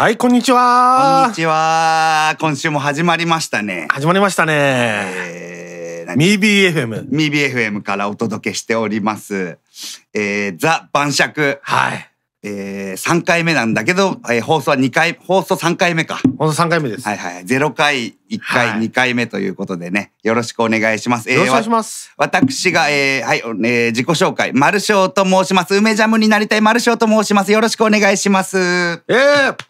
はい、こんにちは。こんにちは。今週も始まりましたね。始まりましたね。えー、MeBFM。MeBFM からお届けしております。えー、ザ・晩酌。はい。えー、3回目なんだけど、えー、放送は2回、放送3回目か。放送3回目です。はいはい。0回、1回、2回目ということでね、よろしくお願いします。よろしくお願いします。私が、えー、はい、えー、自己紹介、マルショーと申します。梅ジャムになりたいマルショーと申します。よろしくお願いします。ええー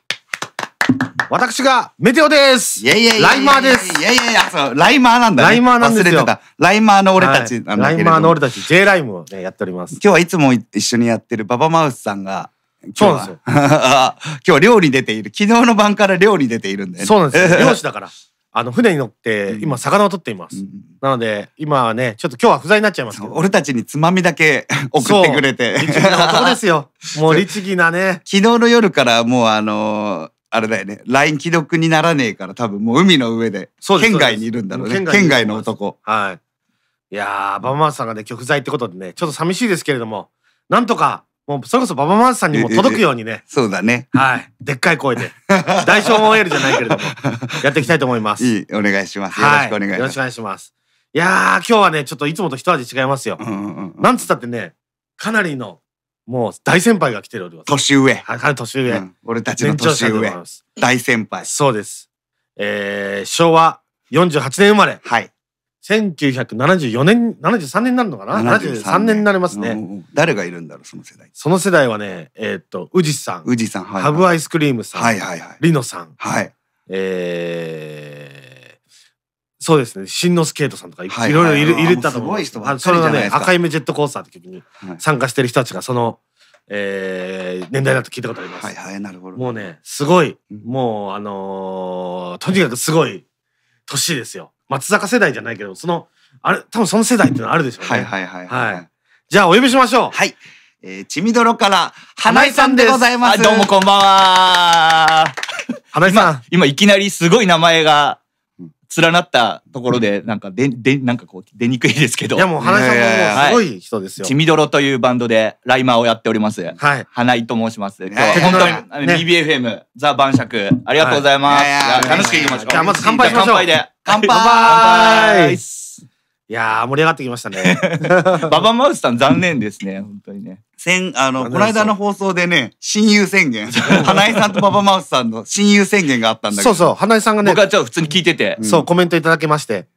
私がメテオですいやいやいやライマーですいやいやいや、そう、ライマーなんだ、ね、ライマーなんですよ。忘れてた。ライマーの俺たちなんだけど、ライマーの俺たち、J ライムをね、やっております。今日はいつも一緒にやってるババマウスさんが、そうなんですよ。今日漁に出ている。昨日の晩から漁に出ているんで、ね。そうなんですよ。漁師だから。あの船に乗って今魚を取っています、うん、なので今はねちょっと今日は不在になっちゃいます俺たちにつまみだけ送ってくれて律儀な男ですよ もう律儀なね昨日の夜からもうあのーあれだよね。LINE 既読にならねえから、多分もう海の上で、県外にいるんだろうね。うう県外の男。はい。いやー、ババマーさんがね、極在ってことでね、ちょっと寂しいですけれども、なんとか、もうそれこそババマーさんにも届くようにね。そうだね。はい。でっかい声で。大小オンエルじゃないけれども、やっていきたいと思います。いい、お願いします。よろしくお願いします。はい、よろしくお願いします。いやー、今日はね、ちょっといつもと一味違いますよ。うんうんうん、なんつったってね、かなりのもう大先輩が来ております。年上。はい、年上、うん、俺たちの年上。大先輩。そうです。えー、昭和48年生まれ。はい。1974年、73年になるのかな7年 ,73 年になりますね、誰がいるんだろう、その世代。その世代はね、えー、っと、宇治さん。宇治さん、はい、はい、ハブアイスクリームさん。はいはいはい。リノさん。はい。えー、そうですね。新之助ケイトさんとかいろいろいる、いるったと思う。すごい人そのね、赤い目ジェットコースターってに参加してる人たちが、その、えー、年代だと聞いたことあります。はいはい、なるほど。もうね、すごい、もう、あのー、とにかくすごい、年ですよ。松坂世代じゃないけど、その、あれ、多分その世代ってのはあるでしょうね。はいはいはい、はい、はい。じゃあ、お呼びしましょう。はい。えー、ちみどろから、花井さんでございます。はい、どうもこんばんは。花井さん今。今いきなりすごい名前が連なったところで、なんかで、で、なんかこう、出にくいですけど。いや、もう、花井さんもすごい人ですよ。ちみどろというバンドで、ライマーをやっております。はい。花井と申します。今日は、本当に、BBFM、ザ・晩酌、ありがとうございます。楽しくいきましょう。じゃあ、まず乾杯しましょう。乾杯で。乾杯乾杯いやー、盛り上がってきましたね。ババマウスさん残念ですね、本当にね。先、あの、この間の放送でね、親友宣言。花井さんとパパマウスさんの親友宣言があったんだけど。そうそう、花井さんがね。僕はちょっと普通に聞いてて。そう、コメントいただきまして。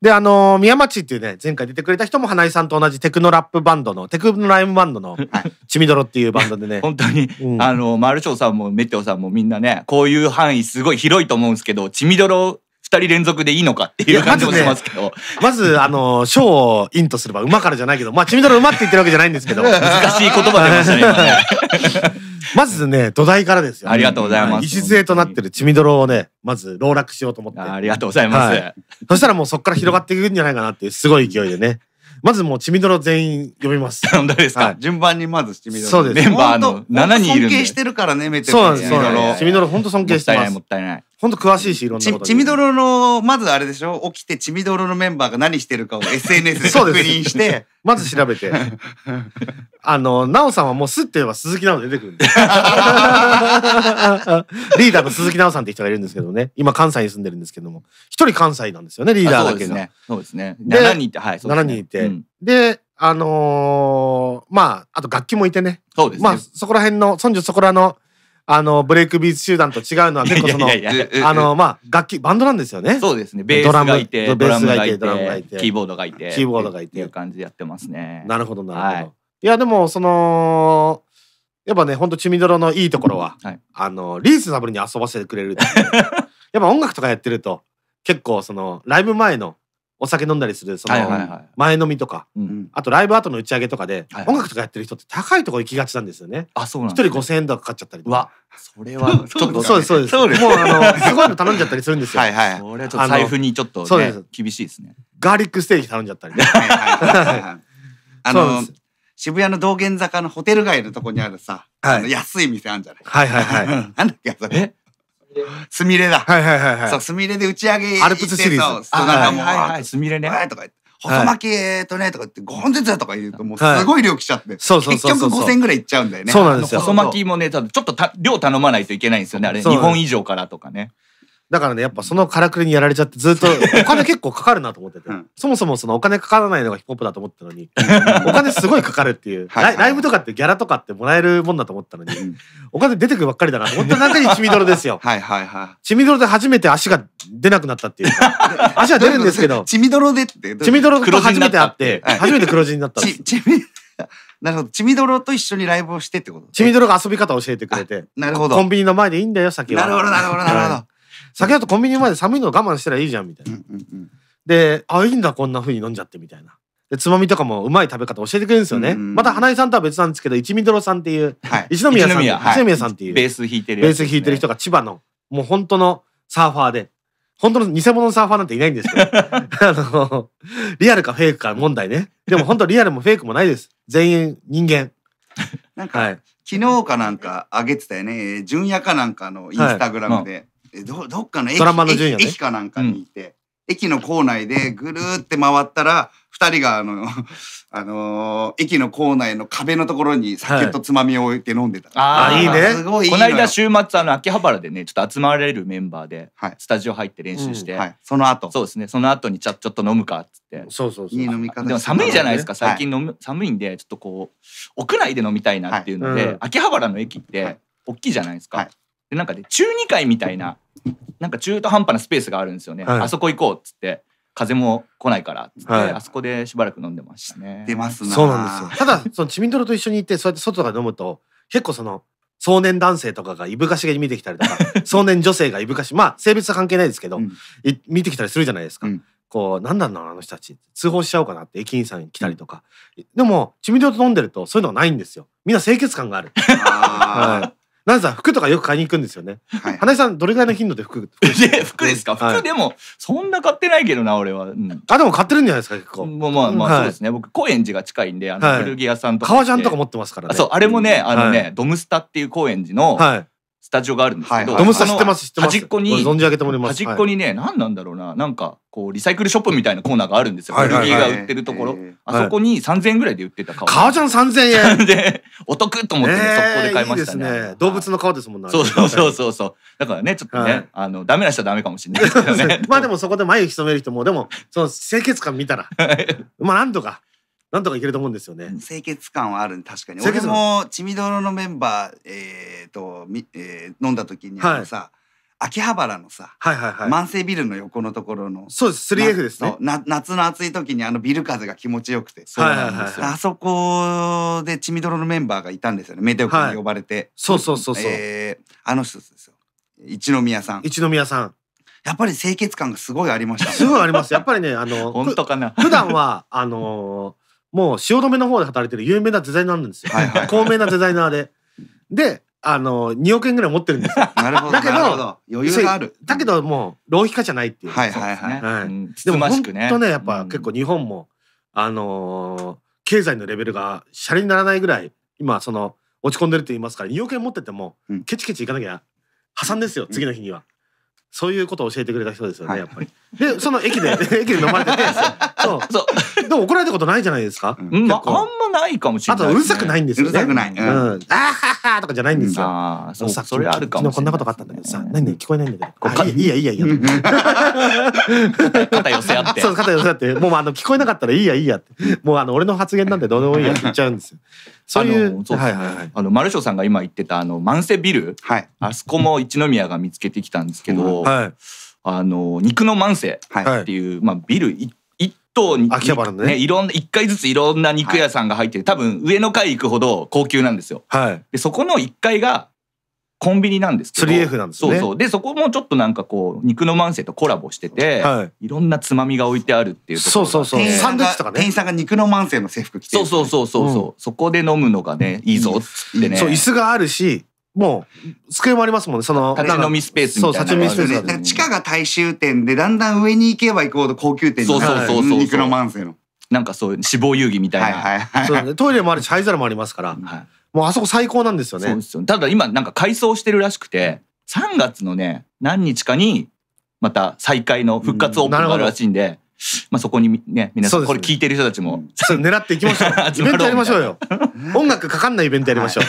で、あのー、宮町っていうね、前回出てくれた人も花井さんと同じテクノラップバンドの、テクノライムバンドの、ちみどろっていうバンドでね。本当に、うん、あの、マルショーさんもメテオさんもみんなね、こういう範囲すごい広いと思うんですけど、ちみどろ二人連続でいいのかっていう感じもしますけど。まず、ね、まずあの、賞をインとすれば馬からじゃないけど、まあ、ちみどろ馬って言ってるわけじゃないんですけど。難しい言葉出ましたね、まずね、土台からですよ、ありがとうございます。礎となってるちみどろをね、まず籠絡しようと思って。ありがとうございます、はい、そしたらもうそこから広がっていくんじゃないかなっていう、すごい勢いでね。まずもうちみどろ全員呼びます。本当ですか、はい、順番にまずちみどろ。そうです。メンバーの7人いるんで。尊敬してるからね、めちゃくちゃ。そうなんです。ちみどろ本当尊敬してます。もったいない、もったいない。本当詳しいし、いろんなこと。ちみどろの、まずあれでしょ起きてちみどろのメンバーが何してるかを SNS で 確認して。まず調べて。あの、なおさんはもうすって言えば鈴木なお出てくるんで。リーダーの鈴木なおさんって人がいるんですけどね。今関西に住んでるんですけども。一人関西なんですよね、リーダーだけが。そうですね。そうですね。7人いて、はい。ね、7人いて。うん、で、あのー、まあ、あと楽器もいてね。そうですね。まあ、そこら辺の、村女そこらの、あの、ブレイクビーツ集団と違うのは結構その、あの、まあ、楽器、バンドなんですよね。そうですね。ベースがいて、ドラムがいて、ドラムがいて、キーボードがいて、キーボードがいて、いう感じでやってますね。なるほど、なるほど。いや、でも、その、やっぱね、ほんと、チミドロのいいところは、あの、リーズナブルに遊ばせてくれる。やっぱ音楽とかやってると、結構その、ライブ前のお酒飲んだりするその前飲みとか、あとライブ後の打ち上げとかで、音楽とかやってる人って高いとこ行きがちなんですよね。あ、そうなん。一人五千円とかかかっちゃったり。わ、それはちょっとそうですそうです。もうあのすごいの頼んじゃったりするんですよ。はいはい。それちょっと財布にちょっと、そうです厳しいですね。ガーリックステーキ頼んじゃったり。はははいい い。あの渋谷の道玄坂のホテル街のとこにあるさ、はい、安い店あるんじゃない。はいはいはい。なんだっけそれ。すみれだ。はいはいはい、そう、すみれで打ち上げ。アルプスシリーズ。あ、はいはいすみれね。とか言って。細巻き、えっとね、とか言って、5本ずつだとか言うと、もうすごい量来ちゃって。そうそうそう。結局5000円ぐらいいっちゃうんだよね。そうなんですよ。細巻きもね、ちょっと量頼まないといけないんですよね。あれ、2本以上からとかね。だからねやっぱそのからくりにやられちゃってずっとお金結構かかるなと思ってて、うんそもそもそのお金かからないのがヒップホップだと思ったのにお金すごいかかるっていうはいはいライブとかってギャラとかってもらえるもんだと思ったのにお金出てくるばっかりだなと思った中にちみどろですよ。はいはいはいちみどろで初めて足が出なくなったっていう足は出るんですけどちみどろでって。血みどろと初めて会ってはい初めて黒字になったんですち、み、なるほど。ちみどろと一緒にライブをしてってこと血みどろが遊び方を教えてくれてなるほど。コンビニの前でいいんだよ先はなるほど、なるほど、なるほど。酒だとコンビニまで寒いの我慢したらいいじゃんみたいな。で、あ、いいんだ、こんな風に飲んじゃってみたいな。で、つまみとかもうまい食べ方教えてくれるんですよね。また、花井さんとは別なんですけど、一味泥さんっていう、はい、一宮さん、一宮さんっていう、ベース弾いてる、ベース弾いてる人が千葉の、もう本当のサーファーで、本当の偽物のサーファーなんていないんですけど、あの、リアルかフェイクか問題ね。でも本当リアルもフェイクもないです。全員人間。なんか、昨日かなんか上げてたよね。純也かなんかのインスタグラムで、どどっかの駅ドラマの駅かなんかにいて、駅の構内でぐるーって回ったら2人があの、あのー駅の構内の壁のところに酒とつまみを置いて飲んでた。あいいねすごいいいこの間週末あの秋葉原でねちょっと集まれるメンバーではいスタジオ入って練習して、はい、その後そうですねその後にちゃちょっと飲むかっつってそうそうそういい飲み方でも寒いじゃないですか最近飲む、寒いんでちょっとこう屋内で飲みたいなっていうので、はいうん秋葉原の駅っはてい大きいじゃないですか、はいでなんかで中2階みたいななんか中途半端なスペースがあるんですよね、はい、あそこ行こうっつって風も来ないからっつって、はい、あそこでしばらく飲んでましたね出ますなそうなんですよただそのミントロと一緒に行ってそうやって外と飲むと結構その壮年男性とかがいぶかしげに見てきたりとか壮 年女性がいぶかしまあ性別は関係ないですけど、うん、見てきたりするじゃないですか、うん、こう何なんだろうあの人たち通報しちゃおうかなって駅員さん来たりとか、うん、でもミントロと飲んでるとそういうのはないんですよみんな清潔感がある。はいなんさ服とかよく買いに行くんですよね。はい、花井さんどれぐらいの頻度で服服で 服ですか、服でもそんな買ってないけどな俺は、うん、あでも買ってるんじゃないですか結構まあまあそうですね、はい、僕高円寺が近いんであの古着屋さんとか、革ジャンとか持ってますからねそうあれもねあのね、ドムスタっていう高円寺の、はいスタジオがあるんですけど、はいはい、ま端っこに端っこにね、何なんだろうな、なんかこうリサイクルショップみたいなコーナーがあるんですよ。古着が売ってるところ、あそこに3000円ぐらいで売ってた革。革3000円で お得と思って、ね、速攻で買いましたね。動物の革ですもんね。そうそうそうそうだからね、ちょっとね、あのダメな人はダメかもしれないですけどね。まあでもそこで眉潜める人もでもその清潔感見たら、まあなんとかなんとかいけると思うんですよね。清潔感はある確かに。俺もちみどろのメンバーえっ、ー、とみ、えー、飲んだ時にさ。はい秋葉原のさ、はい万世ビルの横のところのそうです 3F ですね夏の暑い時にあのビル風が気持ちよくて、はいはいはい、あそこでちみどろのメンバーがいたんですよねメテオクに呼ばれて、そうそうそうそう、あの人ですよ一宮さん一宮さんやっぱり清潔感がすごいありました、すごいありますやっぱりねあの 本当かな普段はあのもう汐留の方で働いてる有名なデザイナーなんですよ。高名なデザイナーで。で、あの、2億円ぐらい持ってるんですよ。なるほど。だけど、余裕がある。だけどもう、浪費家じゃないっていう。はいはいはい。でも本当ね、やっぱ結構日本も、あの、経済のレベルがシャレにならないぐらい、今その、落ち込んでるって言いますから、2億円持ってても、ケチケチいかなきゃ破産ですよ、次の日には。そういうことを教えてくれた人ですよね、やっぱり。で、その駅で、駅で飲まれてて、そう。そう。でも怒られたことないじゃないですか。うん、まあ、あんまないかもしれない、ね、あと、うるさくないんですよ、ね、うるさくない。うん。うん、あははとかじゃないんですよ。ああ、そう、それあるかもしれない、こんなことがあったんだけどさ、何で聞こえないんだけど。いいや、いいや、いいや。いいや肩寄せ合って。そう、肩寄せ合って。もう、あの、聞こえなかったらいいや、いいやって。もう、あの、俺の発言なんてどうでもいいやって言っちゃうんですよ。そういう、そうはいはいはい。あの、マルショさんが今言ってた、あの、万世ビル。はい。あそこも一宮が見つけてきたんですけど、はい。あの肉の万世っていう、まあ、ビル一棟に、秋葉原ねね、いろんな1回ずついろんな肉屋さんが入ってて、多分上の階行くほど高級なんですよ。はい、でそこの1階がコンビニなんですけど 3F なんですねそうそうでそこもちょっとなんかこう肉の万世とコラボしてて、はい、いろんなつまみが置いてあるっていうとこそうそうそう店員さんが、ね、店員さんが肉の万世の制服着てる、ね、そうそうそうそう、うん、そこで飲むのがねいいぞっつってね、そう椅子があるしもう、机もありますもんね、その。立ち飲みスペースみたいな。そう、立ち飲みスペース、地下が大衆店で、だんだん上に行けば行くほど高級店になる。そうそうそうそう。肉の万世の。なんかそういう死亡遊戯みたいな。はいはいはい、トイレもあるし、灰皿もありますから。はい、もうあそこ最高なんですよね。そうですよ。ただ今なんか改装してるらしくて、3月のね、何日かに、また再開の復活オープンがあるらしいんで、まあそこにね、皆さん、これ聞いてる人たちも。そう、狙っていきましょう。イベントやりましょうよ。音楽かかんないイベントやりましょう。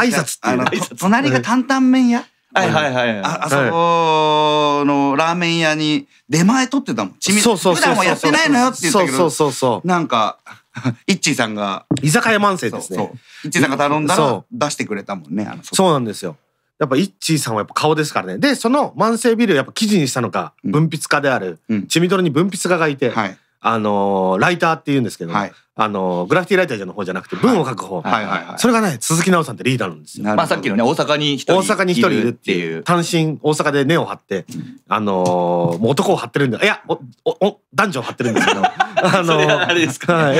挨拶っていうの隣が担々麺屋はいはいはい、はい、ああそこのラーメン屋に出前取ってたもん。ちみそうそう普段はやってないのよって言ったけど、そうそうそうなんか、イッチーさんが。居酒屋万世ですね。そうイッチーさんが頼んだら出してくれたもんね。あのそうなんですよ。やっぱイッチーさんはやっぱ顔ですからね。で、その万世ビルをやっぱ記事にしたのか、文筆家である、ちみどろに文筆家がいて、はい、あのライターって言うんですけど、はい、あのグラフィティライターじゃの方じゃなくて文を書く方、はいはいはいそれがね鈴木直さんってリーダーなんですよ。まあさっきのね大阪に一人大阪に一人いるっていう単身大阪で根を張って、あのもう男を張ってるんでいやおお男女を張ってるんですけど。あのあれですか、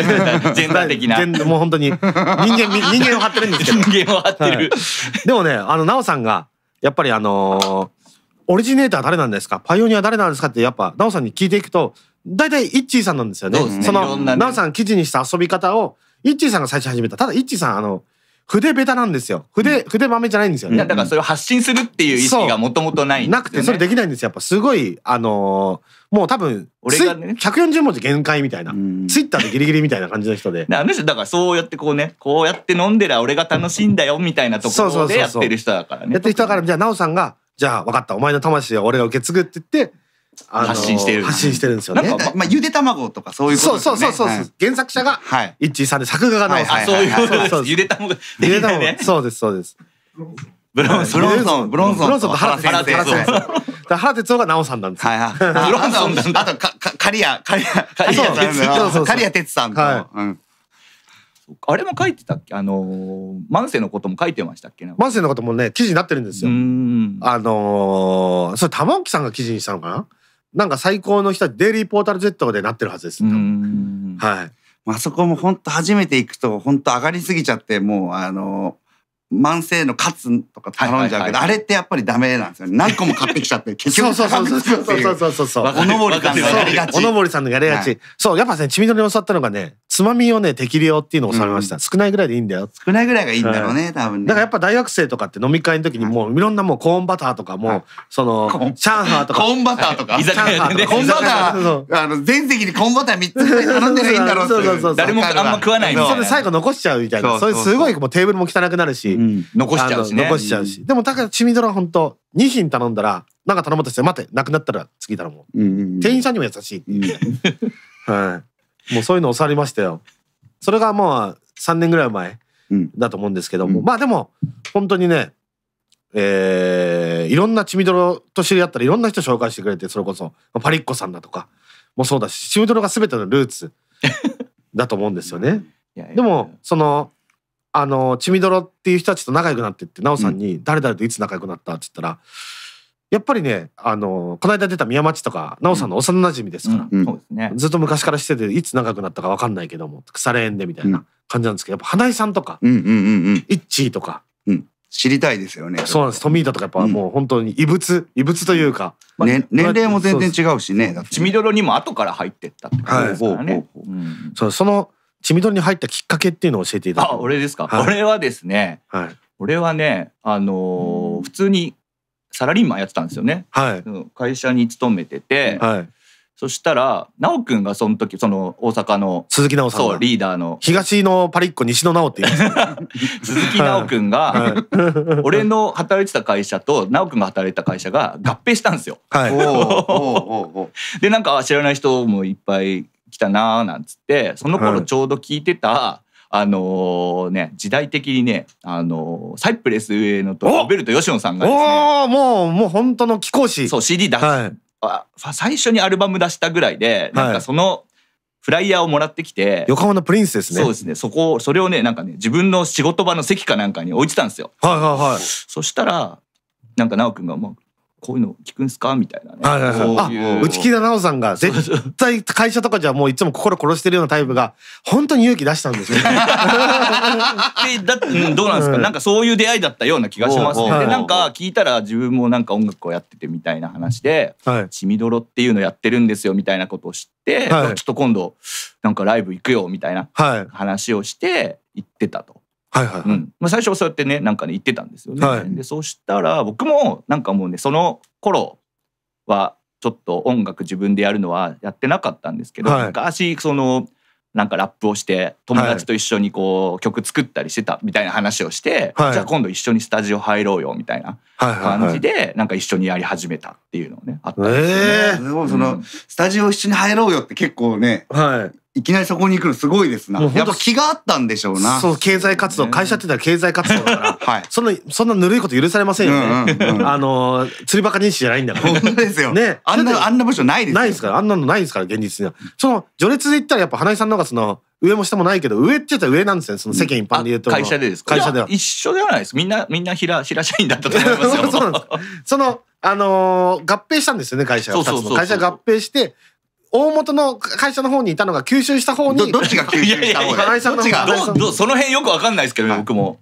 全体的なもう本当に人間人間を張ってるんですけど人間を張ってる、でもねあの奈緒さんがやっぱりあのオリジネーター誰なんですかパイオニア誰なんですかってやっぱ奈緒さんに聞いていくと大体、イッチーさんなんですよね。そねその、なナオさん記事にした遊び方を、イッチーさんが最初始めた。ただ、イッチーさん、あの、筆ベタなんですよ。筆、筆豆じゃないんですよねだからそれを発信するっていう意識がもともとないんですね、なくて、それできないんですよ。やっぱ、すごい、あのーもう多分、俺がね140文字限界みたいな。ツイッターでギリギリみたいな感じの人で。でだからそうやってこうねこうやって飲んでら俺が楽しいんだよみたいなとこそうそろうそうでやってる人だからねやってる人だから、じゃあ、なおさんが、じゃあ、分かった、お前の魂を俺が受け継ぐって言って、発信してる。発信してるんですよね。なんかまあ、ゆで卵とかそういうことですね。そうそうそうそう。原作者が、一致さんで作画がなす。あ、そういうことゆで卵。ゆで卵。そうです、そうです。ブロンソン、ブロンソン。ブロンソンと原哲夫。原哲夫が直さんなんですよ。はいはい。ブロンソンあと、か、か、カリア、カリア、カリア、カリア哲さんと。うあれも書いてたっけあの万世のことも書いてましたっけ万世のこともね記事になってるんですよ。あのそれ玉置さんが記事にしたのかななんか最高の人はデイリーポータル Z でなってるはずです。はい。あそこも本当初めて行くと本当上がりすぎちゃってもうあの慢性のカツとか頼んじゃうけど、あれってやっぱりダメなんですよね。何個も買ってきちゃって、結局。そうそうそうそうそうそうそうそう。おのぼりさんのやりがち。おのぼりさんのやりがち。はい、そう、やっぱね、ちみどりに教わったのがね、つまみをね、適量っていうのを教わりました、うん、少ないぐらいでいいんだよ。少ないぐらいがいいんだろうね、はい、多分ね。だからやっぱ大学生とかって飲み会の時にもう、いろんなもうコーンバターとかも、はい、その、チャーハーとか。コーンバターとか。居酒屋で。コーンバター、あの、全席にコーンバター3つ頼んでりゃいいんだろうって。そうそうそう。誰もあんま食わないみそれ最後残しちゃうみたいな。それすごいもうテーブルも汚くなるし。残しちゃうしね残しちゃうし、でもだからチミドラ本当2品頼んだらなんか頼もうとして待てなくなったら次頼もう、店員さんにも優しいって はい、もうそういうの教わりましたよそれがもう3年ぐらい前だと思うんですけども、まあでも本当にねえー、いろんな血みどろと知り合ったらいろんな人紹介してくれてそれこそパリッコさんだとかもそうだし血みどろが全てのルーツだと思うんですよね。いやいやでもそのあのちみどろっていう人たちと仲良くなってって奈緒さんに「誰々といつ仲良くなった?」って言ったらやっぱりねあのこの間出た宮町とか奈緒さんの幼なじみですから、ずっと昔からしてていつ仲良くなったか分かんないけども腐れ縁でみたいな感じなんですけどやっぱ花井さんとか、うんうんうんうん、イッチーとか。うん知りたいですよね。そうなんです。トミータとかやっぱもう本当に異物、異物というか。年齢も全然違うしね。血みどろにも後から入ってったってことですね。そう、そのちみどりに入ったきっかけっていうのを教えていただあ、俺ですか、はい、俺はですね、はい、俺はね、あのー、普通にサラリーマンやってたんですよね。はい、会社に勤めてて、はい、そしたら、直くんがその時、その大阪の。鈴木直さん。そう、リーダーの。東のパリッコ、西の直って言います。鈴木直くんが、俺の働いてた会社と、直くんが働いてた会社が合併したんですよ。はい。で、なんか知らない人もいっぱいたなーなんつってその頃ちょうど聞いてた、はい、あのー、ね時代的にね、あのー、サイプレス上野とロベルト吉野さんがですねもうもう本当の貴公子そう CD 出し、はい、あ最初にアルバム出したぐらいでなんかその、フライヤーをもらってきて横浜のプリンスですねそうですねそこそれをねなんかね自分の仕事場の席かなんかに置いてたんですよはいはいはいそしたらなんか奈くんがもうこういうの聞くんすかみたいなね。内木田奈緒さんが絶対会社とかじゃもういつも心殺してるようなタイプが本当に勇気出したんですよ、でだって、うん、どうなんですか、なんかそういう出会いだったような気がしますね。でなんか聞いたら自分もなんか音楽をやっててみたいな話で「ちみどろ」っていうのやってるんですよみたいなことを知って、ちょっと今度なんかライブ行くよみたいな話をして行ってたと。はいはい、はい、うんまあ、最初はそうやってねなんかね言ってたんですよね。はい、でそしたら僕もなんかもうねその頃はちょっと音楽自分でやるのはやってなかったんですけど、はい、昔そのなんかラップをして友達と一緒にこう曲作ったりしてたみたいな話をして、はい、じゃあ今度一緒にスタジオ入ろうよみたいな感じでなんか一緒にやり始めたっていうのねあったんですよね。えー、うん、そのスタジオ一緒に入ろうよって結構ね、はい、いきなりそこに行くのすごいですな。やっぱ気があったんでしょうな。そう、経済活動、会社って言ったら経済活動だから、はい、そんな、そんなぬるいこと許されませんよね。あの、釣りバカ認識じゃないんだから。本当ですよ。ね。あんな、あんな部署ないですないですから。あんなのないですから、現実には。その、序列で言ったらやっぱ花井さんの方がその、上も下もないけど、上って言ったら上なんですよ、その世間一般で言うと。会社でですか会社では。一緒ではないです。みんな、みんな平、平社員だったと思いますよ。そうす。その、あの合併したんですよね、会社が。会社合併して、大元の会社の方にいたのが吸収した方にどっちが吸収した方が花井さんの方がどその辺よくわかんないですけど、僕も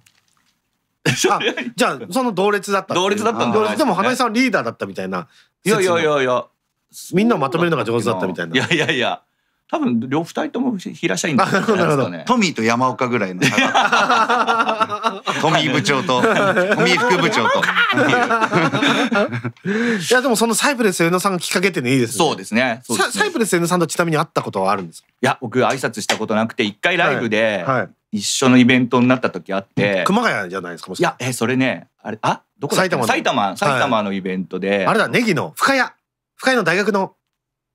じゃあその同列だった同列だったんだ、でも花井さんリーダーだったみたいないやいやいやいやみんなまとめるのが上手だったみたいないやいやいや多分両二人とも平社員だったんじゃないですかね。トミーと山岡ぐらいのトミー部長と トミー副部長と。いやでもそのサイプレス江野さんがきっかけってねいいですね。そうですね。すねサイプレス江野さんとちなみに会ったことはあるんですか。いや僕挨拶したことなくて一回ライブで、一緒のイベントになった時あって、熊谷じゃないですかいやえそれねあれあどこ埼玉埼玉埼玉のイベントで、はい、あれだネギの深谷深谷の大学の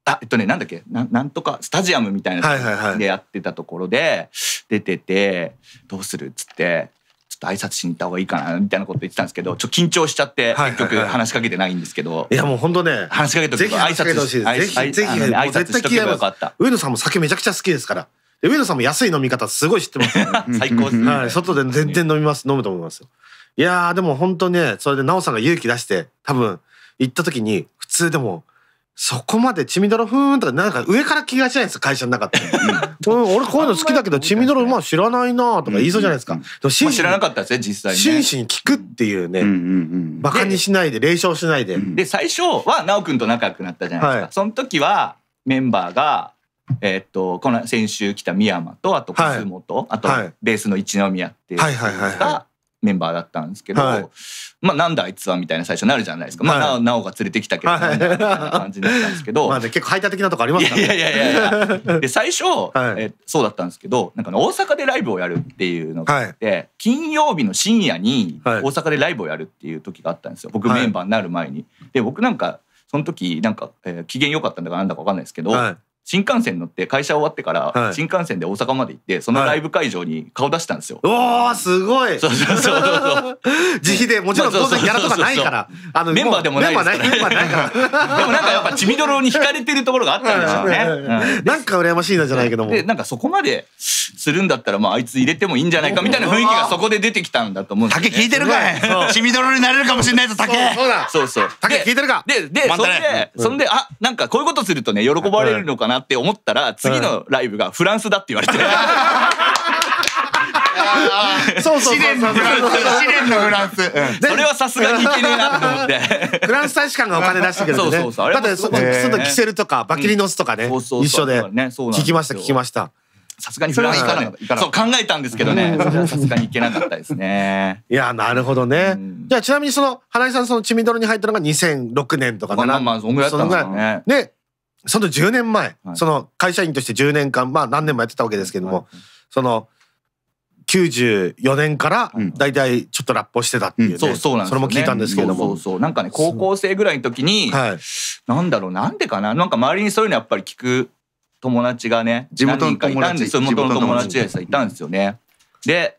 あえっとねなんだっけななんとかスタジアムみたいなでやってたところで出てて「どうする?」っつって「ちょっと挨拶しに行った方がいいかな」みたいなこと言ってたんですけどちょっと緊張しちゃって結局話しかけてないんですけど、いやもう本当ね話しかけてぜひ挨拶しぜひぜひ、ね、挨拶しとけばよかった上野さんも酒めちゃくちゃ好きですから上野さんも安い飲み方すごい知ってます、ね、最高ですね、はい、外で全然飲みます飲むと思いますよいやでも本当ねそれで奈緒さんが勇気出して多分行った時に普通でも「そこまでちみどろふーんとか、なんか上から気がしないんです会社の中って。うん、俺こういうの好きだけど、ちみどろまあ知らないなとか言いそうじゃないですか。うんうんん、知らなかったですね、実際に、ね。真摯に聞くっていうね、馬鹿バカにしないで、冷笑しないで。で、最初は奈くんと仲良くなったじゃないですか。はい、その時はメンバーが、えー、っと、この先週来た三山と、あと楠本、はい、あとベースの一宮っていう、はいはいはいはいメンバーだったんですけど、はい、まあなんだあいつはみたいな最初なるじゃないですか、はい、まあなおが連れてきたけどみたいな感じだったんですけど まあ、ね、結構排他的なとこありますからねいやいやいやいやで最初、はい、えそうだったんですけどなんか大阪でライブをやるっていうのがあって、金曜日の深夜に大阪でライブをやるっていう時があったんですよ僕メンバーになる前に。で僕なんかその時なんか、えー、機嫌良かったんだかなんだか分かんないですけど、新幹線乗って会社終わってから新幹線で大阪まで行ってそのライブ会場に顔出したんですよ。おーすごいそうそうそうそう 自費でもちろん当然ギャラとかないからあのメンバーでもないから、ね、メンバーないから でもなんかやっぱ血みどろに惹かれてるところがあったんでしょうね。なんか羨ましいなじゃないけども。でなんかそこまでするんだったらまああいつ入れてもいいんじゃないかみたいな雰囲気がそこで出てきたんだと思うんですよ、ね。竹聞いてるかい血みどろになれるかもしれないぞ竹そうそうそう竹聞いてるかででそんで、そんであなんかこういうことするとね喜ばれるのかななって思ったら次のライブがフランスだって言われて、そうそうそうそう。試練のフンのフランス。それはさすがにいけねえなと思って。フランス大使館がお金出してくれてだってそこそのキセルとかバキリノスとかね、一緒で聞きました聞きました。さすがにフランスかないそう考えたんですけどね。さすがにいけなかったですね。いやなるほどね。じゃあちなみにその花井さんそのチミドルに入ったのが2006年とかな。まあまあそんぐらいだったんですね。その10年前、はい、その会社員として10年間まあ何年もやってたわけですけども、はい、その94年から大体ちょっとラップをしてたっていう、そうそうなん、それも聞いたんですけどもそうそうなんかね高校生ぐらいの時に、はい、なんだろうなんでかななんか周りにそういうのやっぱり聞く友達がね地元の友達地元の友達がいたんですよね。で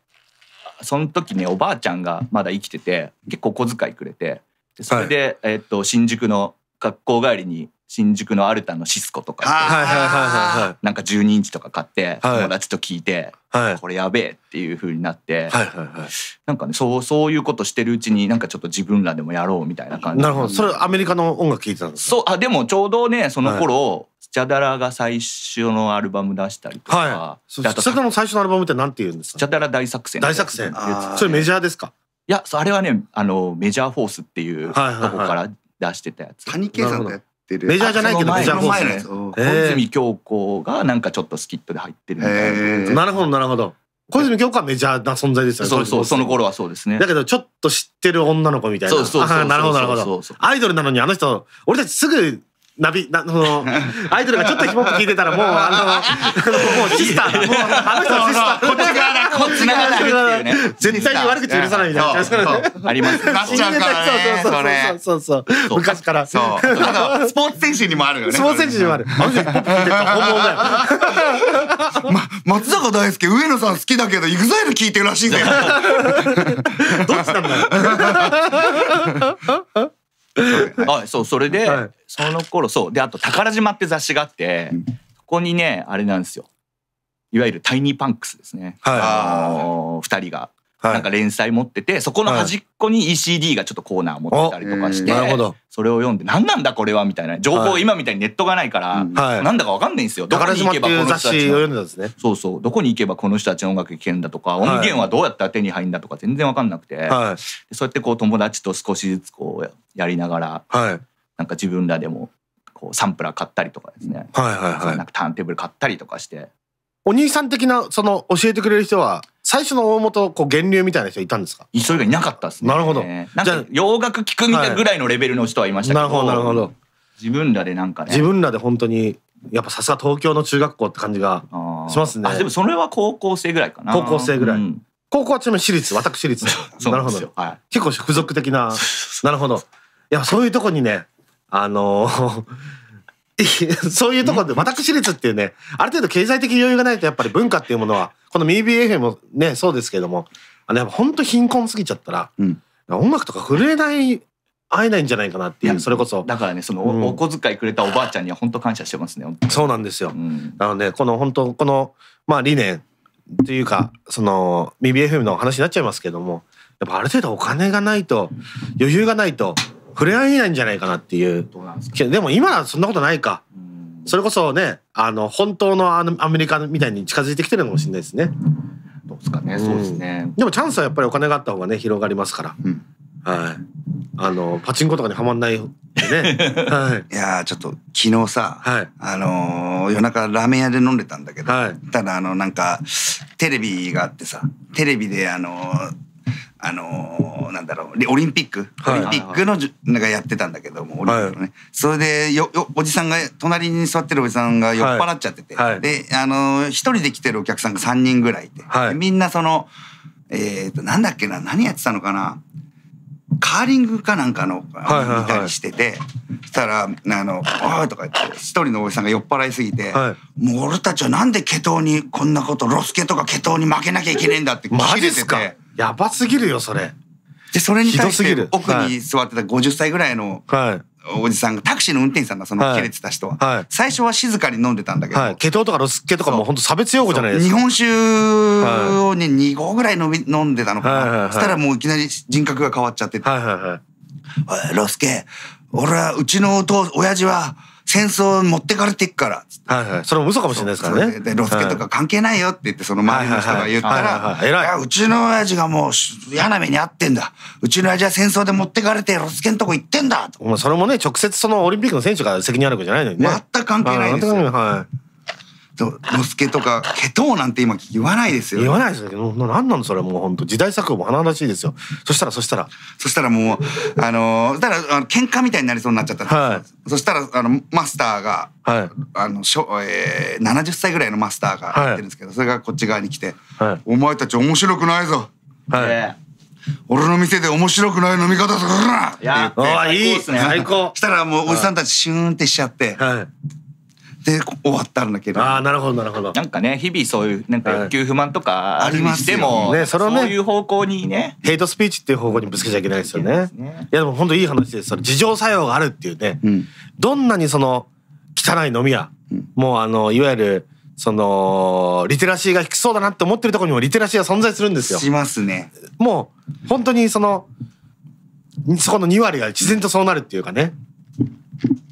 その時ねおばあちゃんがまだ生きてて結構小遣いくれてそれで、はい、えっと新宿の学校帰りに新宿のアルタのシスコとか、はい、なんか12インチとか買って友達と聞いて、はい、これやべえっていうふうになって、はいはいはい、なんかねそうそういうことしてるうちになんかちょっと自分らでもやろうみたいな感じなるほどそれアメリカの音楽聞いてたんですそうあでもちょうどねその頃、はいスチャダラが最初のアルバム出したりとか、はい、スチャダラの最初のアルバムってなんて言うんですか、スチャダラ大作戦大作戦それメジャーですかいやあれはねあのメジャーフォースっていうとこから出してたやつ、はいはいはい、谷さんのやてるメジャーじゃないけどメジャー放送小泉京子がなんかちょっとスキットで入ってるなるほどなるほど小泉京子はメジャーな存在ですよねそうそうその頃はそうですねだけどちょっと知ってる女の子みたいなそうそうそうなるほどなるほどアイドルなのにあの人俺たちすぐナビ、な、その、アイドルがちょっとひもと聞いてたら、もう、あの、もうシスター、もう、あの人のシスター。こっち側だ、こっち側だうね。絶対に悪口許さないみたいな。そう、あります。なからね。そうそうそうそう。昔から。そう。あスポーツ選手にもあるよね。スポーツ選手にもある。あの人、ポップ聞いてた本物だよ。ま、松坂大輔、上野さん好きだけど、イグザイル聞いてるらしいんだよ。どっちなんだよ。あそうそれで、はい、その頃そうであと「宝島」って雑誌があって、そこにねあれなんですよいわゆるタイニーパンクスですね、はい、あ2人がなんか連載持ってて、そこの端っこに ECD がちょっとコーナー持ってたりとかして、それを読んで、何なんだこれはみたいな。情報今みたいにネットがないから、なんだかわかんないんですよ。どこに行けばこの人たちの。そうそう。どこに行けばこの人たちの音楽聴けるんだとか、音源はどうやったら手に入るんだとか全然わかんなくて、そうやってこう友達と少しずつこうやりながら、なんか自分らでもこうサンプラー買ったりとかですね。はいはいはい。なんかターンテーブル買ったりとかして。お兄さん的なその教えてくれる人は最初の大元こう源流みたいな人いたんですかそれがいなかったですね。なるほど。じゃ洋楽聞くみたいぐらいのレベルの人はいましたけど。なるほど、なるほど。自分らでなんかね。自分らで本当に、やっぱさすが東京の中学校って感じがしますね。あでもそれは高校生ぐらいかな。高校生ぐらい。うん、高校はちなみに私立、私立 なるほど、はい。結構付属的な。なるほど。いや、そういうとこにね、あのー そういうところで私立っていうねある程度経済的余裕がないとやっぱり文化っていうものはこの MBFM もねそうですけどもあの本当貧困すぎちゃったら、音楽とか震えない会えないんじゃないかなっていう、それこそだからねそのお,、お小遣いくれたおばあちゃんには本当感謝してますねそうなんですよ、なのでこの本当このまあ理念というかその MBFM の話になっちゃいますけどもやっぱある程度お金がないと余裕がないと触れ合えないんじゃないかなっていう。ででも今はそんなことないか。それこそね、あの、本当のあのアメリカみたいに近づいてきてるのかもしれないですね。どうですかね、そうですね。でもチャンスはやっぱりお金があった方がね、広がりますから。うん、はい。あの、パチンコとかにはまんないね。はい、いやちょっと昨日さ、はい、あのー、夜中ラーメン屋で飲んでたんだけど、はい、ただあの、なんか、テレビがあってさ、テレビであのーあのー、なんだろうオリンピック、オリンピックのなんかやってたんだけども、オリンピックのね、それでよよおじさんが隣に座ってるおじさんが酔っ払っちゃってて、で、あのー、1人で来てるお客さんが3人ぐらいいて、みんなその、えー、となんだっけな何やってたのかなカーリングかなんかの見たりしてて、そしたら「あのおい」とか言って一人のおじさんが酔っ払いすぎて、はい、もう俺たちはなんでケトウにこんなことロスケとかケトウに負けなきゃいけねえんだってジですて。やばすぎるよ、それ。で、それに対して奥に座ってた50歳ぐらいの、はい。おじさんがタクシーの運転手さんが、その切れてた人は、はい、最初は静かに飲んでたんだけど、はい、ケトとかロスケとかも本当差別用語じゃないですか日本酒をね2合ぐらい飲み飲んでたのかな、はいはい、そしたらもういきなり人格が変わっちゃってて「はいはいはい、ロスケ俺はうちのお父親父は戦争持ってかれてっからっはいはい。それも嘘かもしれないですからね。で、ロスケとか関係ないよって言って、その周りの人が言ったら、いや、うちの親父がもう嫌な目に遭ってんだ。うちの親父は戦争で持ってかれて、ロスケのとこ行ってんだ。お前、それもね、直接そのオリンピックの選手が責任あるわけじゃないのにね。全く関係ないですよ。はい。どのすけとか「ケトー」なんて今言わないですよ、ね、言わないですけど何なのそれもう本当時代錯誤も華々しいですよそしたらそしたらそしたらもうあのだからあの喧嘩みたいになりそうになっちゃったはい、そしたらあのマスターが、はいあのしょえー、70歳ぐらいのマスターがやってるんですけど、はい、それがこっち側に来て「はい、お前たち面白くないぞ」はい、俺の店で面白くない飲み方するなって言って。いい。最高。したらもうおじさんたちシューンってしちゃって、はい、で終わったんだけどああなるほどなるほどなんかね日々そういうなんか欲求不満とかありましても、ねそれね、そういう方向にねヘイトスピーチっていう方向にぶつけちゃいけないですよね、ね、いやでも本当いい話ですその自浄作用があるっていうね、うん、どんなにその汚い飲み屋、うん、もうあのいわゆるそのリテラシーが低そうだなって思ってるところにもリテラシーは存在するんですよ。しますね。もう本当にそのそこの2割が自然とそうなるっていうかね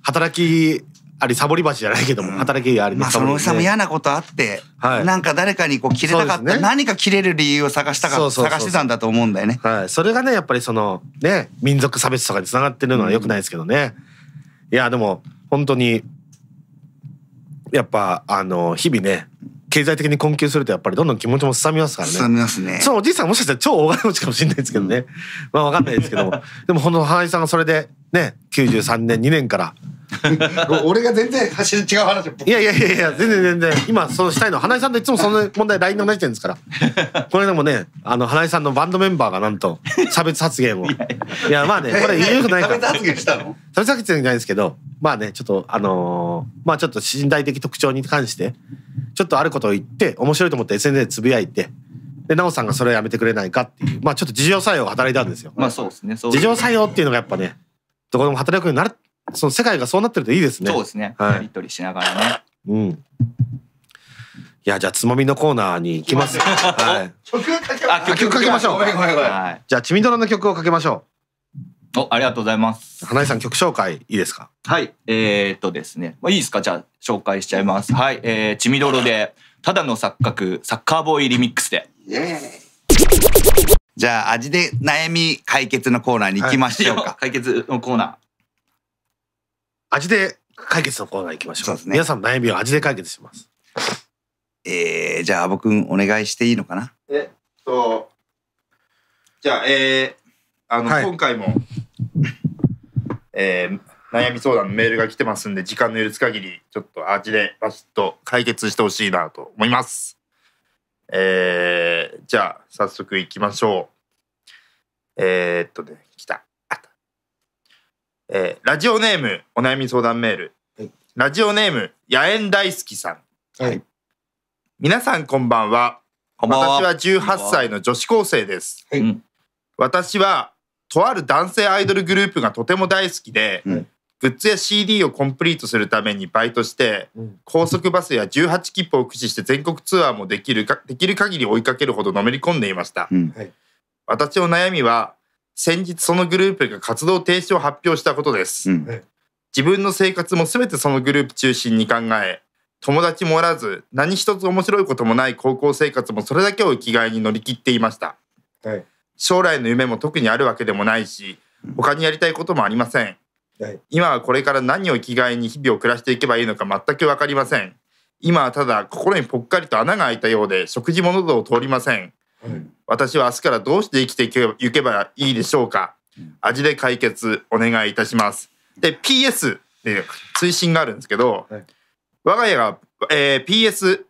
働きありサボり鉢じゃないけども、働きがありまあ、そのおさんも嫌なことあって、はい、なんか誰かにこう切れたかった、ね、何か切れる理由を探したかそう探してたんだと思うんだよね。はい、それがねやっぱりそのね民族差別とかにつながってるのはよくないですけどね。うん、いやでも本当にやっぱあの日々ね経済的に困窮するとやっぱりどんどん気持ちもすさみますからね。ますね。そうおじいさんもしかしたら超大金持ちかもしれないですけどね。まあわかんないですけども。でもこの花井さんがそれでね93年2年から 俺が全然走る違う話いやいやいやいや全然全然今そうしたいの花井さんといつもその問題 LINE で同じてるんですからこれでもねあの花井さんのバンドメンバーがなんと差別発言をいやまあねこれ言うこないから 差別発言したの差別発言じゃないですけどまあねちょっとあのー、まあちょっと身体的特徴に関してちょっとあることを言って面白いと思って SNS でつぶやいてで奈緒さんがそれをやめてくれないかっていうまあちょっと事情作用が働いたんですよ。まあそうですね。事情作用っていうのがやっぱねどこでも働くようになるその世界がそうなってるといいですね。そうですね。はい、やり取りしながらね。うん。いやじゃあつまみのコーナーに行きます。はい。曲かけましょう。曲かけましょう。じゃあちみどろの曲をかけましょう。お、ありがとうございます。花井さん、曲紹介いいですかはい。えー、っとですね。まあ、いいですかじゃあ、紹介しちゃいます。はい。えー、ちみどろで、ただの錯覚、サッカーボーイリミックスで。じゃあ、味で悩み解決のコーナーに行きましょうか。はい、解決のコーナー。味で解決のコーナー行きましょう。そうですね。皆さんの悩みを味で解決します。えー、じゃあ、阿部君、お願いしていいのかなえっと、じゃあ、えー、あの、はい、今回もえー、悩み相談のメールが来てますんで時間の許す限りちょっとあでバシッと解決してほしいなと思います。えー、じゃあ早速いきましょう。えー、っとね来たあった、えー。ラジオネームお悩み相談メール、はい、ラジオネーム野縁大好きさん。はい、皆さんこんばんは。私は18歳の女子高生です。はい、私はとある男性アイドルグループがとても大好きで、うん、グッズや CD をコンプリートするためにバイトして、うん、高速バスや18切符を駆使して全国ツアーもできるかできる限り追いかけるほどのめり込んでいました、うん、私の悩みは先日そのグループが活動停止を発表したことです、自分の生活も全てそのグループ中心に考え友達もおらず何一つ面白いこともない高校生活もそれだけを生きがいに乗り切っていました、はい、将来の夢も特にあるわけでもないし他にやりたいこともありません、はい、今はこれから何を生きがいに日々を暮らしていけばいいのか全く分かりません今はただ心にぽっかりと穴が開いたようで食事も喉を通りません、はい、私は明日からどうして生きていけばいいでしょうか味で解決お願いいたしますで PS で追伸があるんですけど、はい、我が家が、えー、PS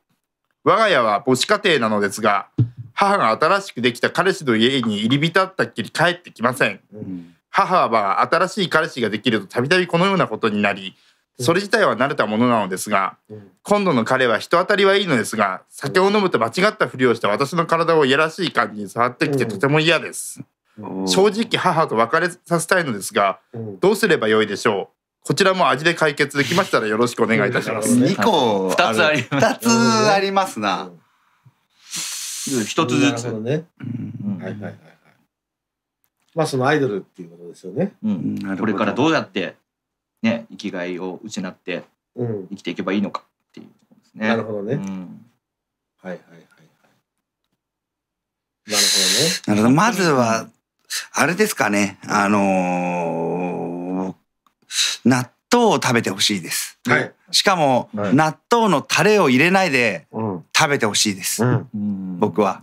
我が家は母子家庭なのですが母が新しくできた彼氏の家に入り浸ったっきり帰ってきません、うん、母は新しい彼氏ができるとたびたびこのようなことになりそれ自体は慣れたものなのですが、今度の彼は人当たりはいいのですが酒を飲むと間違ったふりをして私の体をいやらしい感じに触ってきてとても嫌です、正直母と別れさせたいのですが、どうすればよいでしょうこちらも味で解決できましたらよろしくお願いいたします。2個二つあります。2つありますな。一つずつ。ねうんはい、はいはいはい。まあそのアイドルっていうことですよね。うん、これからどうやってね生きがいを失って生きていけばいいのかっていうことですね。なるほどね。はいはいはいはい。なるほどね。なるほどまずはあれですかね。あのー、納豆を食べてほしいです。はい。しかも、納豆のタレを入れないで食べてほしいです、僕は。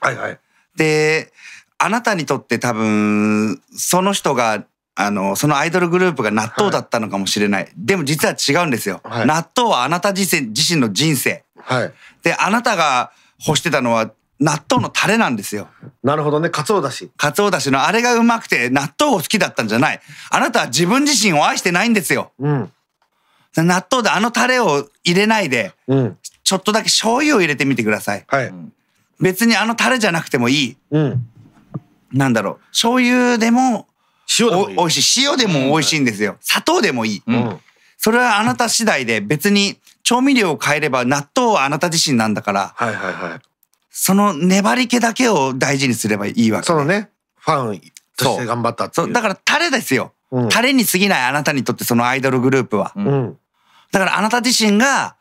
はいはい、であなたにとって多分その人があのそのアイドルグループが納豆だったのかもしれない、はい、でも実は違うんですよ、はい、納豆はあなた自身自身の人生、はい、であなたが欲してたのは納豆のタレなんですよ。なるほどね。かつおだし。かつおだしのあれがうまくて納豆を好きだったんじゃない。あなたは自分自身を愛してないんですよ。うん。納豆であのタレを入れないで、うん、ちょっとだけ醤油を入れてみてください。はい、別にあのタレじゃなくてもいい。うん、なんだろう。醤油でも、塩でもい。美味しい。塩でも美味しいんですよ。砂糖でもいい。うん、それはあなた次第で別に調味料を変えれば納豆はあなた自身なんだから。はいはいはい。その粘り気だけを大事にすればいいわけ、そのね、ファンとして頑張ったっていう。そうだからタレですよ。うん、タレに過ぎないあなたにとってそのアイドルグループは。うん、だからあなた自身が、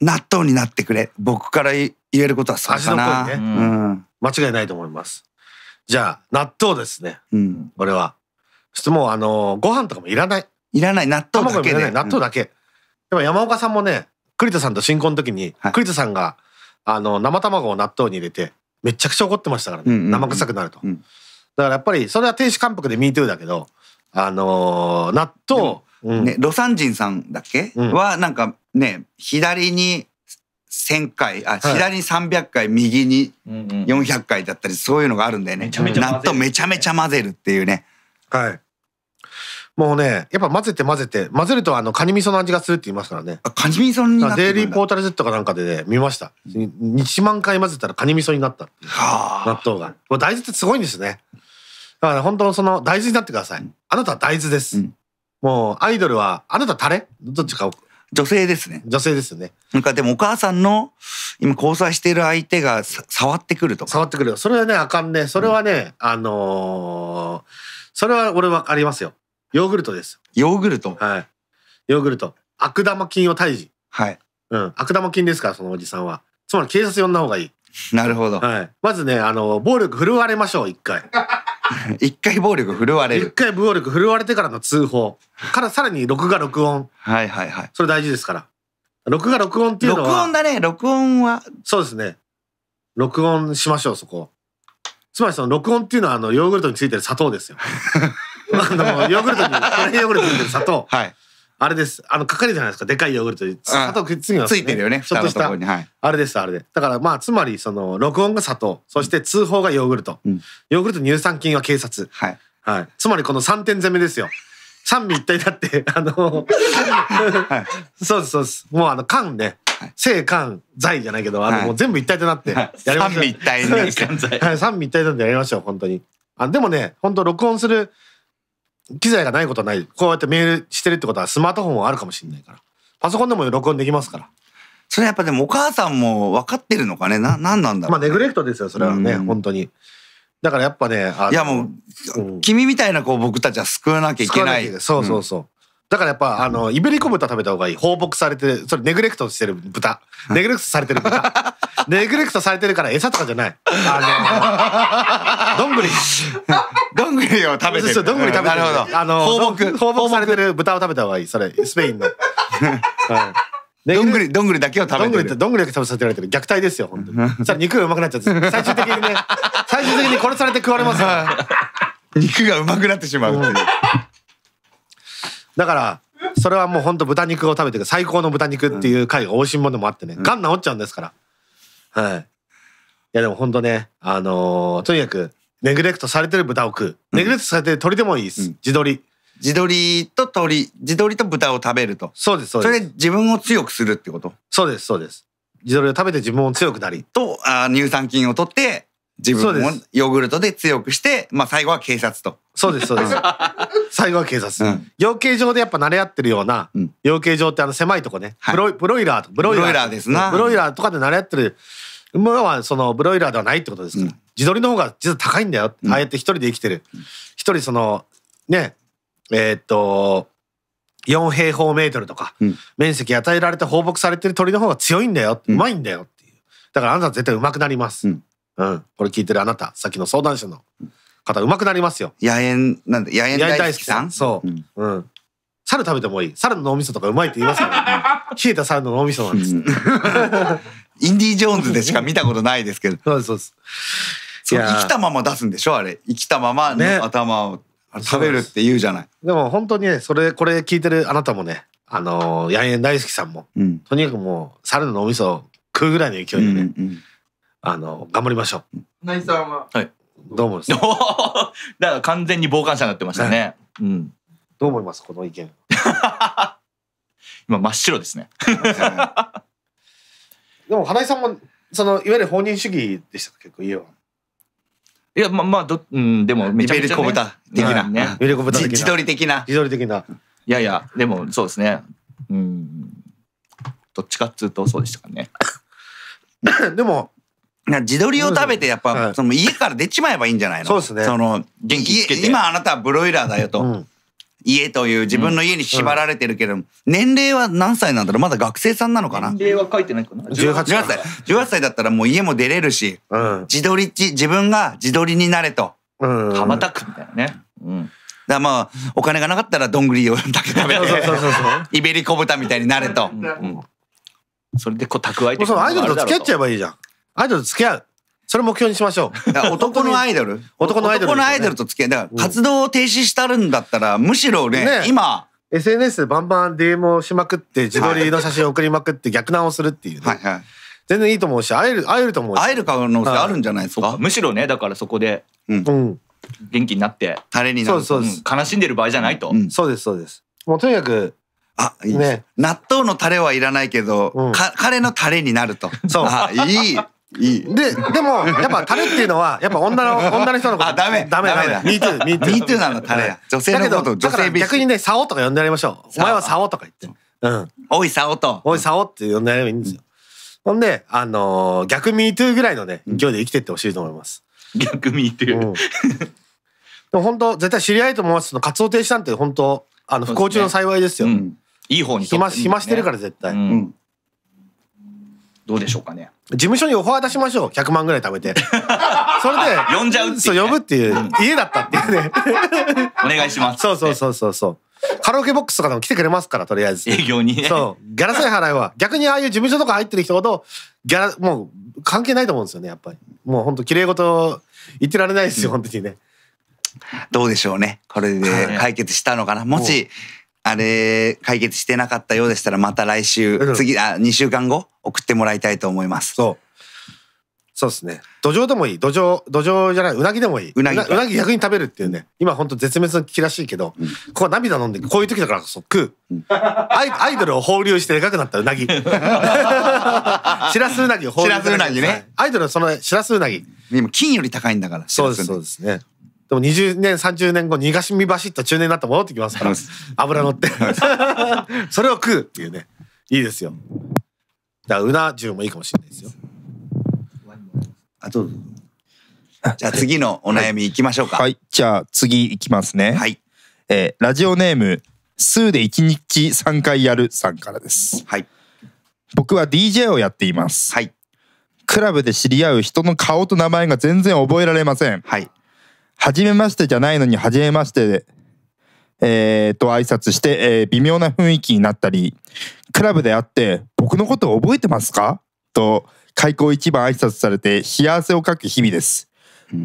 納豆になってくれ。僕から言えることはそうかな。味の濃いね、うん。間違いないと思います。じゃあ、納豆ですね。うん、俺は。そしてもう、あのー、ご飯とかもいらない。いらない。納豆だけで。納豆だけ。うん、でも山岡さんもね、栗田さんと新婚の時に、栗田さんが、あの、生卵を納豆に入れて、めちゃくちゃ怒ってましたからね。生臭くなると。だからやっぱり、それは亭主関白でミート o o だけど、あのー、納豆、ね、魯山人さんだっけ、うん、はなんかね左に1,000回あ、はい、左に300回右に400回だったりそういうのがあるんだよね。納豆めちゃめちゃ混ぜるっていうね。はい。もうね、やっぱ混ぜて混ぜて、混ぜるとあの、カニ味噌の味がするって言いますからね。あ、カニ味噌になってデイリーポータル Z かなんかでね、見ました。1万回混ぜたらカニ味噌になったっ。はあ、納豆が。大豆ってすごいんですね。だから本当その大豆になってください。あなたは大豆です。うん、もうアイドルはあなた誰どっちか女性ですね。女性ですよね。なんかでもお母さんの今交際している相手が触ってくるとか。触ってくる。それはねあかんね。それはね、うん、あのー、それは俺はありますよ。ヨーグルトです。ヨーグルト。はい。ヨーグルト。悪玉菌を退治。はい。うん。悪玉菌ですからそのおじさんは。つまり警察呼んだ方がいい。なるほど。はい。まずねあの暴力振るわれましょう一回。一回暴力振るわれ一回暴力振るわれてからの通報からさらに録画録音はいはいはい。それ大事ですから録画録音っていうのは録音だね。録音は。そうですね録音しましょうそこつまりその録音っていうのはあのヨーグルトについてる砂糖ですよ あのヨーグルトにこれヨーグルトについてる砂糖はい。あれです。あの、かかるじゃないですか。でかいヨーグルトに。砂糖くっつきます、ね、ついてるよね。ちょっとした。はい、あれです、あれで。だから、まあ、つまり、その、録音が砂糖、そして通報がヨーグルト。うん、ヨーグルト乳酸菌は警察。はい。はい。つまり、この3点攻めですよ。三位一体だって、あの、はい、そうです、そうです。もう、あの、缶ね。性缶、財じゃないけど、あの、もう全部一体となって、やりましょう。三位一体ね。はい、三位一体なんでやりましょう、本当に。あ、でもね、本当録音する機材がないことはないこうやってメールしてるってことはスマートフォンはあるかもしれないからパソコンでも録音できますからそれはやっぱでもお母さんも分かってるのかねな何なんだろう、ね、まあネグレクトですよそれはね、うん、本当にだからやっぱねいやもう、うん、君みたいな子を僕たちは救わなきゃいけないそうそうそう、だからやっぱ、あの、イベリコ豚食べた方がいい。放牧されてる、それネグレクトしてる豚。ネグレクトされてる豚。ネグレクトされてるから餌とかじゃない。あの、どんぐり。どんぐりを食べてる。どんぐり食べてる。あの、放牧。放牧されてる豚を食べた方がいい。それ、スペインの。は いどんぐり、どんぐりだけを食べてる。どんぐりだけ食べさせられてる。虐待ですよ、本当に。それ肉がうまくなっちゃって、最終的にね、最終的に殺されて食われます肉がうまくなってしまうっていう。だからそれはもうほんと豚肉を食べて最高の豚肉っていう回が美味しいものもあってね、うん、治っちゃうんですからはいいやでもほんとねあのー、とにかくネグレクトされてる豚を食う、ネグレクトされてる鶏でもいいです、自撮り。自撮りと鶏撮りと豚を食べるとそうですそうですそれ自分を強くするってことそうですそうですを食べて自分を強くなりとあ乳酸菌を取って自分をヨーグルトで強くして、まあ最後は警察と。そうです、そうです。最後は警察。うん、養鶏場でやっぱ慣れ合ってるような、養鶏場ってあの狭いとこね、はい、ブロブロイラーとブロイラーですな。ブロイラーとかで慣れ合ってるものはそのブロイラーではないってことですから。うん、自撮りの方が実は高いんだよ。ああやって一人で生きてる。一人その、ね、えー、っと、4平方メートルとか、面積与えられて放牧されてる鳥の方が強いんだよ、うまいんだよっていうだからあなたは絶対うまくなります、うんうん、これ聞いてるあなたさっきの相談者の方うまくなりますよ野猿なんだ野猿大好きさんそう、うん、うん、猿食べてもいい猿の脳みそとかうまいって言いますよね冷えた猿の脳みそなんです、インディ・ージョーンズでしか見たことないですけど そうですそうです生きたまま出すんでしょあれ生きたままの頭を、食べるって言うじゃないでも本当にねそれこれ聞いてるあなたもねあのー、野猿大好きさんも、うん、とにかくもう猿の脳みそを食うぐらいの勢いでね、うんうんあの頑張りましょう。内さんは。はい。どう思います。だから完全に傍観者になってましたね。ねうん。どう思いますこの意見。今真っ白ですね。でも花井さんもそのいわゆる放任主義でした結構家は。いやまあまあどうんでもめちゃめちゃ、ね、リベ的な、ね、リベ的な自撮り的な自撮り的な。いやいやでもそうですね。うん。どっちかっつうとそうでしたかね。でも自撮りを食べてやっぱ、その家から出ちまえばいいんじゃないのそうですね。その元気今あなたはブロイラーだよと。家という自分の家に縛られてるけど、年齢は何歳なんだろうまだ学生さんなのかな年齢は書いてないかな ?18 歳。18歳だったらもう家も出れるし、自撮り自分が自撮りになれと。羽ばたくみたいなね。うんだまあお金がなかったらどんぐりを だけ食べてイベリコ豚みたいになれと、それでこう蓄えてそうアイドルと付き合っちゃえばいいじゃんアイドル付き合う。それ目標にしましょう。男のアイドル男のアイドル、男のアイドルと付き合う。だから活動を停止したるんだったら、むしろね、ね今、SNS でバンバン DM をしまくって自撮りの写真を送りまくって逆ンをするっていうね。はいはい、全然いいと思うし会える会えると思うし会える可能性あるんじゃないですか、はい、むしろねだからそこで、うん、元気になってタレになるそうです、うん、悲しんでる場合じゃないと、うんそうですそうですもうとにかくあ、いいね。納豆のタレはいらないけど、うん、のタレになると。そう。あ、いい。いい。で、でも、やっぱタレっていうのは、やっぱ女の、女の人のこと。あ、ダメ。ダメだ。ミートゥー、ミートゥー。ミートゥーなのタレや。女性のこと、女性別逆にね、サオとか呼んでやりましょう。お前はサオとか言って。うん。おい、サオと。おい、サオって呼んでやればいいんですよ。ほんで、あの逆ミートゥーぐらいのね、勢いで生きてってほしいと思います。逆ミートゥー。でも本当、絶対知り合いと思わず、活動停止なんて本当、あの、不幸中の幸いですよ。いい方に暇、暇してるから絶対。うん。どうでしょうかね。事務所にオファー出しましょう。100万ぐらい貯めて。それで、呼んじゃうってうねそう、呼ぶっていう、家だったっていうね。お願いします。そうそうそうそうそう。カラオケボックスとかでも来てくれますから、とりあえず。営業にね。そう。ギャラさえ払えば。逆にああいう事務所とか入ってる人ほど、ギャラ、もう関係ないと思うんですよね、やっぱり。もう本当綺麗事言ってられないですよ、本当にね。どうでしょうね。これで解決したのかな。もし、あれ、解決してなかったようでしたら、また来週、次、あ、2週間後、送ってもらいたいと思います。そう。そうですね。土壌でもいい。土壌、土壌じゃない、うなぎでもいい。うなぎうなぎ逆に食べるっていうね。今ほんと絶滅の危機らしいけど、うん、ここ涙飲んで、こういう時だからこそ食う、うん、アイ。アイドルを放流してでかくなったうなぎ。しらすうなぎを放流しらすうなぎね。アイドルはそのしらすうなぎ。今、金より高いんだから。そうです、そうですね。でも20年30年後苦しみ走った中年になって戻ってきますから油乗って それを食うっていうねいいですよだからうな重もいいかもしれないですよあどうぞじゃあ次のお悩みいきましょうかはい、じゃあ次いきますねはいえー、ラジオネーム数で1日3回やるさんからですはい僕は DJ をやっていますはいクラブで知り合う人の顔と名前が全然覚えられませんはい初めましてじゃないのに、初めましてで、えー、と挨拶して、えー、微妙な雰囲気になったり、クラブで会って、僕のこと覚えてますかと、開口一番挨拶されて、幸せを書く日々です。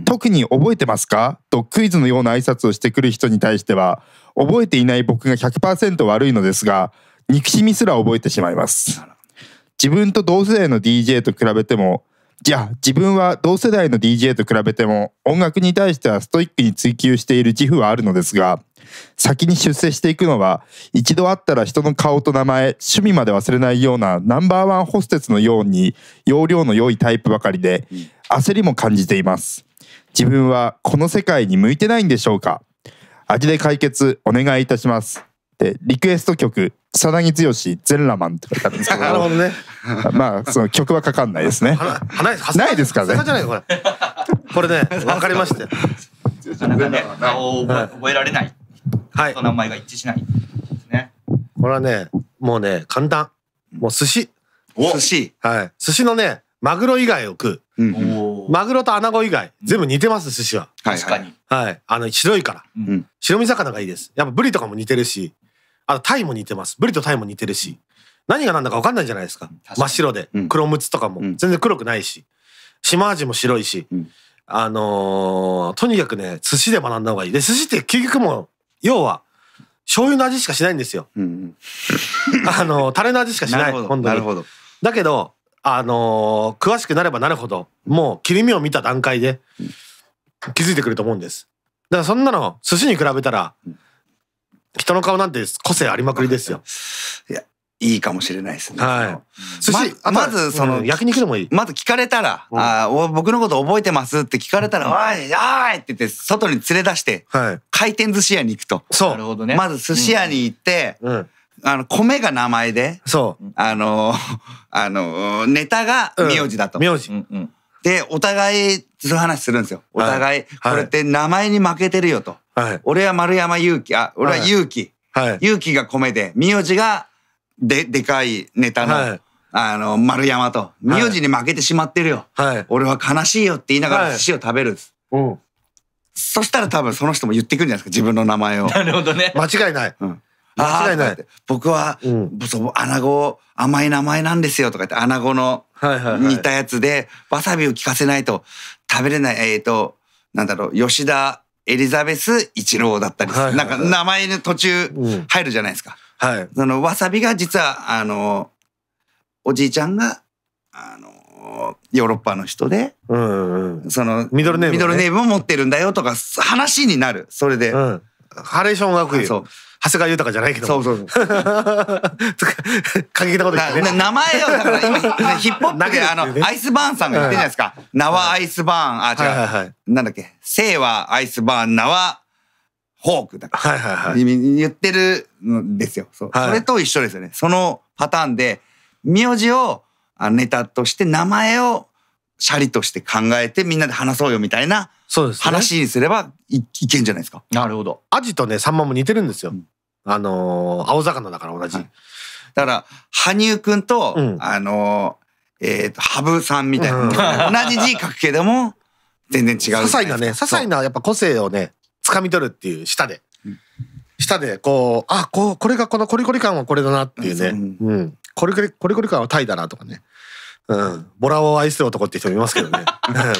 特に覚えてますかとクイズのような挨拶をしてくる人に対しては、覚えていない僕が100%悪いのですが、憎しみすら覚えてしまいます。自分と同世代の DJ と比べても、じゃあ自分は同世代の DJ と比べても音楽に対してはストイックに追求している自負はあるのですが先に出世していくのは一度会ったら人の顔と名前趣味まで忘れないようなナンバーワンホステスのように容量の良いタイプばかりで焦りも感じています自分はこの世界に向いてないんでしょうか味で解決お願いいたしますで、リクエスト曲、さなぎ剛、ゼンラマンって書いてあるんですけど。なるほどね。まあ、その曲はかかんないですね。は ないですからね。これ。これね、わかりまして。顔を覚えられない。はい。名前が一致しない。ね。これはね、もうね、簡単。もう寿司。寿司。はい。寿司のね、マグロ以外を食う。マグロとアナゴ以外、全部似てます、寿司は。確かに。はい。あの、白いから。白身魚がいいです。やっぱブリとかも似てるし、あとタイも似てますブリとタイも似てるし何が何だか分かんないじゃないですか真っ白で、うん、黒ムとかも全然黒くないし島味も白いし、うん、あのー、とにかくね寿司で学んだ方がいいで寿司って究極も要は醤油の味しかしないんですよ、うん、あのー、タレの味しかしない本当にだけどあのー、詳しくなればなるほどもう切り身を見た段階で気づいてくると思うんですだからそんなの寿司に比べたら、うん人の顔なんて個性ありまくりですよ。いや、いいかもしれないですね。はい。ままず、その、焼肉でもいい。まず聞かれたら、うん、あ僕のこと覚えてますって聞かれたら、おい、おいって言って、外に連れ出して、はい、回転寿司屋に行くと。そう。なるほどね。まず寿司屋に行って、うん、あの、米が名前で、そう。あの、あの、ネタが名字だと。名字。うんうんで、お互い、そういう話するんですよ。お互い、これって名前に負けてるよと。はい、俺は丸山祐希、あ、俺は祐希。はい。祐希が米で、名字がで、でかいネタの、はい、あの、丸山と。名字に負けてしまってるよ。はい。俺は悲しいよって言いながら寿司を食べるんです。うん。そしたら多分その人も言ってくるんじゃないですか、自分の名前を。なるほどね。間違いない。うん。間違いない。僕は、うん、穴子、甘い名前なんですよとか言って、穴子の似たやつで、わさびを効かせないと食べれない、えっ、ー、と、なんだろう、吉田エリザベス一郎だったり、はいはいはい、なんか名前の途中入るじゃないですか。うん、はい。そのわさびが実は、あの、おじいちゃんが、あの、ヨーロッパの人で、うんうん、そのミドルネーム、ね、ミドルネームを持ってるんだよとか話になる。それで。うんハレーション学長谷川豊じゃないけど。そうそうそう。過激なこと言ってね。名前を、だから今、ヒップホップで、あの、アイスバーンさんが言ってるじゃないですか。縄アイスバーン、あ、違う。なんだっけ。生はアイスバーン、縄、ホークだから。はいはいはい。言ってるんですよ。それと一緒ですよね。そのパターンで、名字をネタとして名前をシャリとして考えてみんなで話そうよみたいな。そうです、ね、話にすればいいけんじゃないですか。なるほど。アジとね、サンマも似てるんですよ。うん、あのー、青魚だから同じ。はい、だから、羽生くんと、うん、あのー、えっ、ー、と、羽生さんみたいな、うん、同じ字書くけども、全然違う。些細なね、些細なやっぱ個性をね、掴み取るっていう、舌で。舌で、こう、あ、こう、これがこのコリコリ感はこれだなっていうね。うん。コリコリ、コリコリ感はタイだなとかね。うん、ボラを愛する男って人もいますけどね。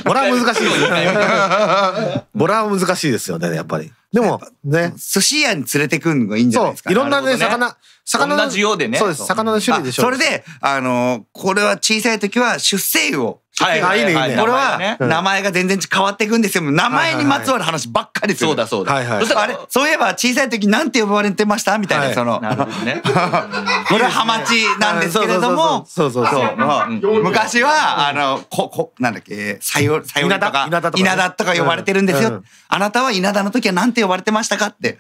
ボラは難しいですね。ボラは難しいですよね、やっぱり。でも、ね。寿司屋に連れてくんのがいいんじゃないですか。いろんなね、魚、魚の。同じようでね。そうです、魚の種類でしょう。それで、あの、これは小さい時は出世魚はいい、これは名前が全然変わっていくんですよ。名前にまつわる話ばっかりそうだそうだ。はいはい、あれ、そういえば小さい時なんて呼ばれてましたみたいな、その。これはハマチなんですけれども、そうそうそう。昔は、あの、こ、こ、なんだっけ、さよ、さよとか、稲田とか呼ばれてるんですよ。あなたは稲田の時はなんて呼ばれてましたかって。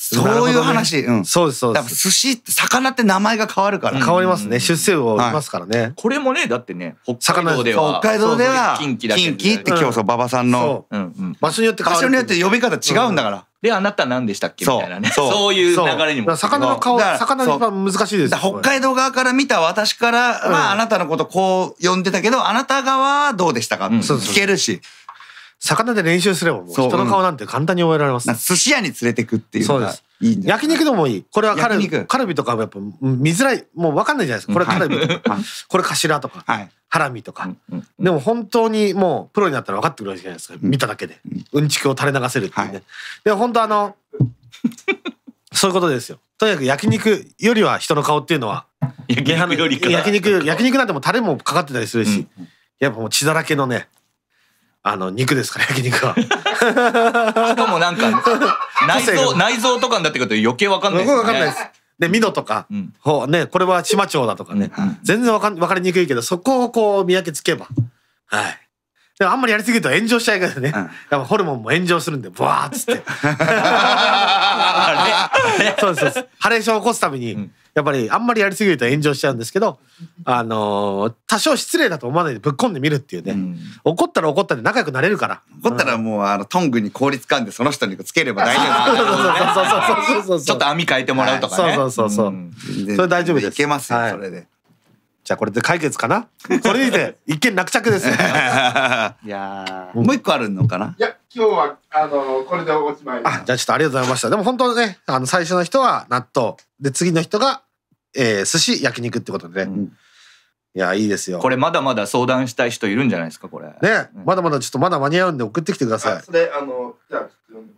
そういう話、うん、そうですそうです。寿司って魚って名前が変わるから。変わりますね。出世魚いますからね、はい、これもねだってね北海道では北海道では近畿だ近畿って今日そう馬場さんの、うんうん、場所によって場所によって呼び方違うんだから。うんであなた何でしたっけみたいなねそういう流れにも魚の顔魚の顔難しいです北海道側から見た私から、まああなたのことこう呼んでたけどあなた側はどうでしたか、うん、聞けるし魚で練習すればもう人の顔なんて簡単に覚えられます、ね、寿司屋に連れてくっていうのがいいんじゃない焼肉でもいいこれはカルビカルビとかもやっぱ見づらいもう分かんないじゃないですかこれカルビとか、はい、これ頭とか、はい、ハラミとか、うんうんうん、でも本当にもうプロになったら分かってくるわけじゃないですか、見ただけで、うん、うんちくを垂れ流せるっていうね、はい、でも本当あのそういうことですよとにかく焼肉よりは人の顔っていうのは焼肉よりか焼肉焼肉なんてもタレもかかってたりするし、うんうん、やっぱもう血だらけのねあの肉ですから焼肉は。しかもなんか 内臓内臓とかになってくると余計わかんないです、ね。わかんないです。で、ミノとか、うん、ほうね、これは島町だとかね、うん、全然わか分かりにくいけど、そこをこう見分けつけば、はい。でもあんまりやりすぎると炎上しちゃうからね、うん、やっぱホルモンも炎上するんでブワーっつって そうそうそうハレーション起こすために、やっぱりあんまりやりすぎると炎上しちゃうんですけど、あのー、多少失礼だと思わないでぶっ込んでみるっていうね、うん、怒ったら怒ったで仲良くなれるから怒ったらもうあのトングに効率感でその人につければ大丈夫ちょっと網変えてもらうとかそうそうそうそう、うそれ大丈夫ですいけますよ、それでじゃあこれで解決かなそれにて一件落着です いやもう一個あるのかないや今日はあのこれでおしまいあじゃあちょっとありがとうございましたでも本当ねあの最初の人は納豆で次の人が、えー、寿司焼肉ってことでね、うん、いやいいですよこれまだまだ相談したい人いるんじゃないですかこれね、うん、まだまだちょっとまだ間に合うんで送ってきてくださいそれあのじゃあちょっと読んで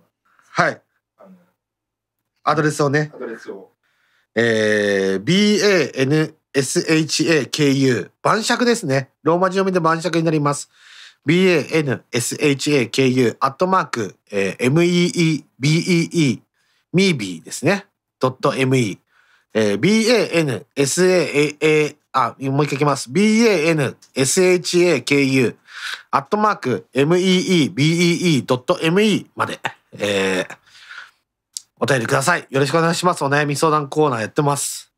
はいアドレスをねアドレスをえー、BANA shaku。晩酌ですね。ローマ字読みで晩酌になります。banshaku アットマーク、え meebee、m e ビ b ですね。.me。えー、bansaa、あ、もう一回いきます。banshaku アットマーク、meebee.me まで。えー、お便りください。よろしくお願いします。お悩み相談コーナーやってます。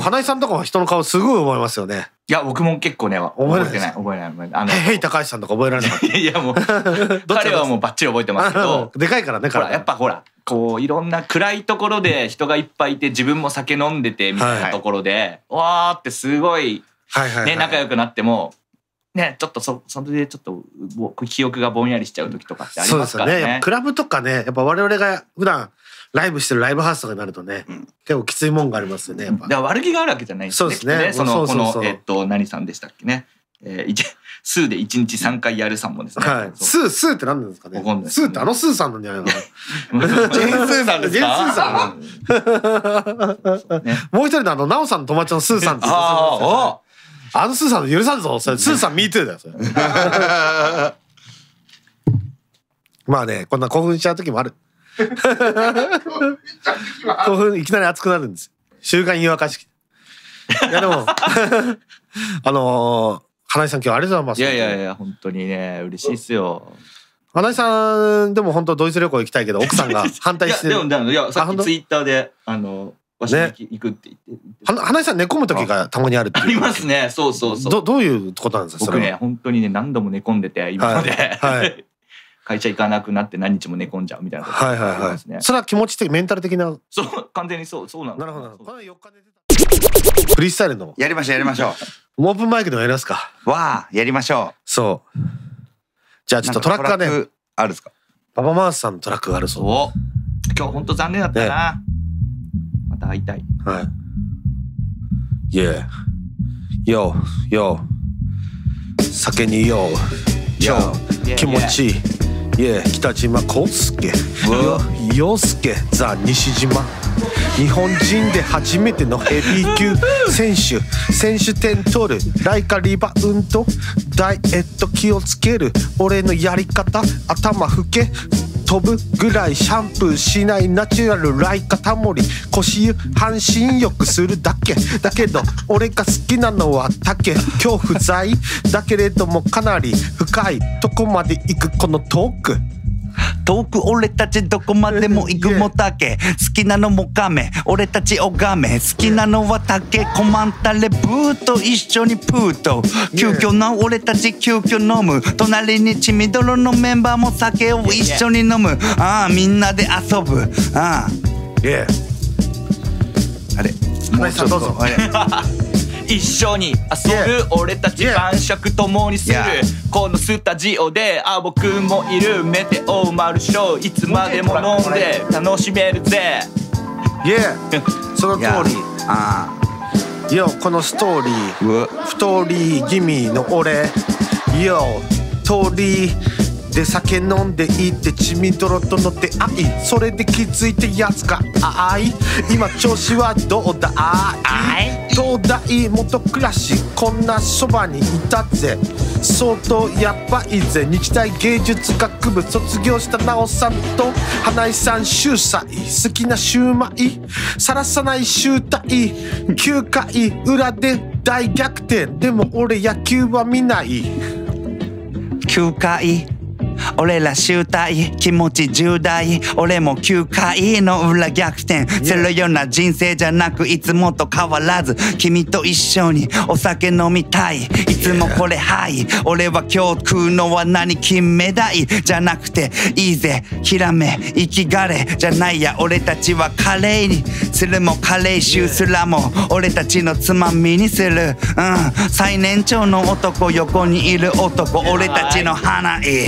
花井さんとかは人の顔すごい覚えますよね。いや、僕も結構ね、覚えてない、覚えない。あの、ヘイ高橋さんとか覚えられなか いや、もう、彼はもうバッチリ覚えてますけど。でかいからね、からやっぱほら、こう、いろんな暗いところで人がいっぱいいて、自分も酒飲んでて、みたいなところで、わーってすごい、ね、仲良くなっても、ね、ちょっとそそれでちょっと記憶がぼんやりしちゃう時とかってありますからね。そうですね。クラブとかね、やっぱ我々が普段ライブしてるライブハウスとかになるとね、うん、結構きついもんがありますよねやっぱ、うん、悪気があるわけじゃないですねそうですね、ね、そのこのえっと何さんでしたっけねえー、数で1日3回やるさんもですね。はい。数、数って何なんですかね。かんない、ね。数ってあの数さんなんじゃないのジェ ンスーさんですかジェンスーさんね。もう一人のあの、ナオさんの友達のスーさんって言ってああのスーさん許さんぞ。それ、スーさんミートゥーだよ、それ。まあね、こんな興奮しちゃう時もある。興奮いきなり熱くなるんです週刊湯沸かしいやでも あのー、花井さん今日ありがとうございますいやいやいや本当にね嬉しいっすよ、花井さんでも本当ドイツ旅行行きたいけど奥さんが 反対してるいやでもいやさっきツイッターであのわしに行くって言って,、ね、言っ花井さん寝込む時がたまにあるってありますねそうそうそうどどういうことなんですか僕ね本当にね何度も寝込んでて今まで、はい、はい、会社行かなくなって何日も寝込んじゃうみたいなことですね、はいはいはい、それは気持ち的メンタル的なそう完全にそうそうなのなるほどこなるほどフリースタイルのやりましょうやりましょうオープンマイクでもやりますかわあやりましょうそうじゃあちょっとトラックがねあるですかババマースさんのトラックがあるそう今日本当残念だったな、ね、また会いたいはい Yeah Yo y 酒に Yo Yo 気持ちいい、yeah. いえ北島康介洋介ザ西島日本人で初めてのヘビー級選手選手点取るライカリバウンドダイエット気をつける俺のやり方頭ふけ飛ぶぐらいシャンプーしないナチュラルライカタモリ腰湯半身浴するだけだけど俺が好きなのは竹今日不在だけれどもかなり深いとこまで行くこのトーク遠く俺たちどこまでも行くもたけ好きなのもカメ俺たちガメ好きなのは竹コマンタレブーと一緒にプーと急遽の俺たち急遽飲む隣に血みどろのメンバーも酒を一緒に飲むああみんなで遊ぶあああれもうちょっと 一緒に遊ぶ俺たち晩酌共にするこのスタジオであ僕もいるメテオマルショーいつまでも飲んで楽しめるぜ その通りああ y このストーリー太り気味の俺いや通りで酒飲んでいって血みどろとのてあいそれで気づいてやつがい今調子はどうだい東大元暮らしこんなそばにいたぜ相当やばいぜ日大芸術学部卒業したなおさんと花井さん秀才好きなシューマイさらさない集大9回裏で大逆転でも俺野球は見ない9回俺ら集大気持ち重大俺も9回の裏逆転するような人生じゃなくいつもと変わらず君と一緒にお酒飲みたいいつもこれはい俺は今日食うのは何金目鯛じゃなくていいぜひらめ生きがれじゃないや俺たちはカレーにするもカレー臭すらも俺たちのつまみにするうん最年長の男横にいる男俺たちの花へ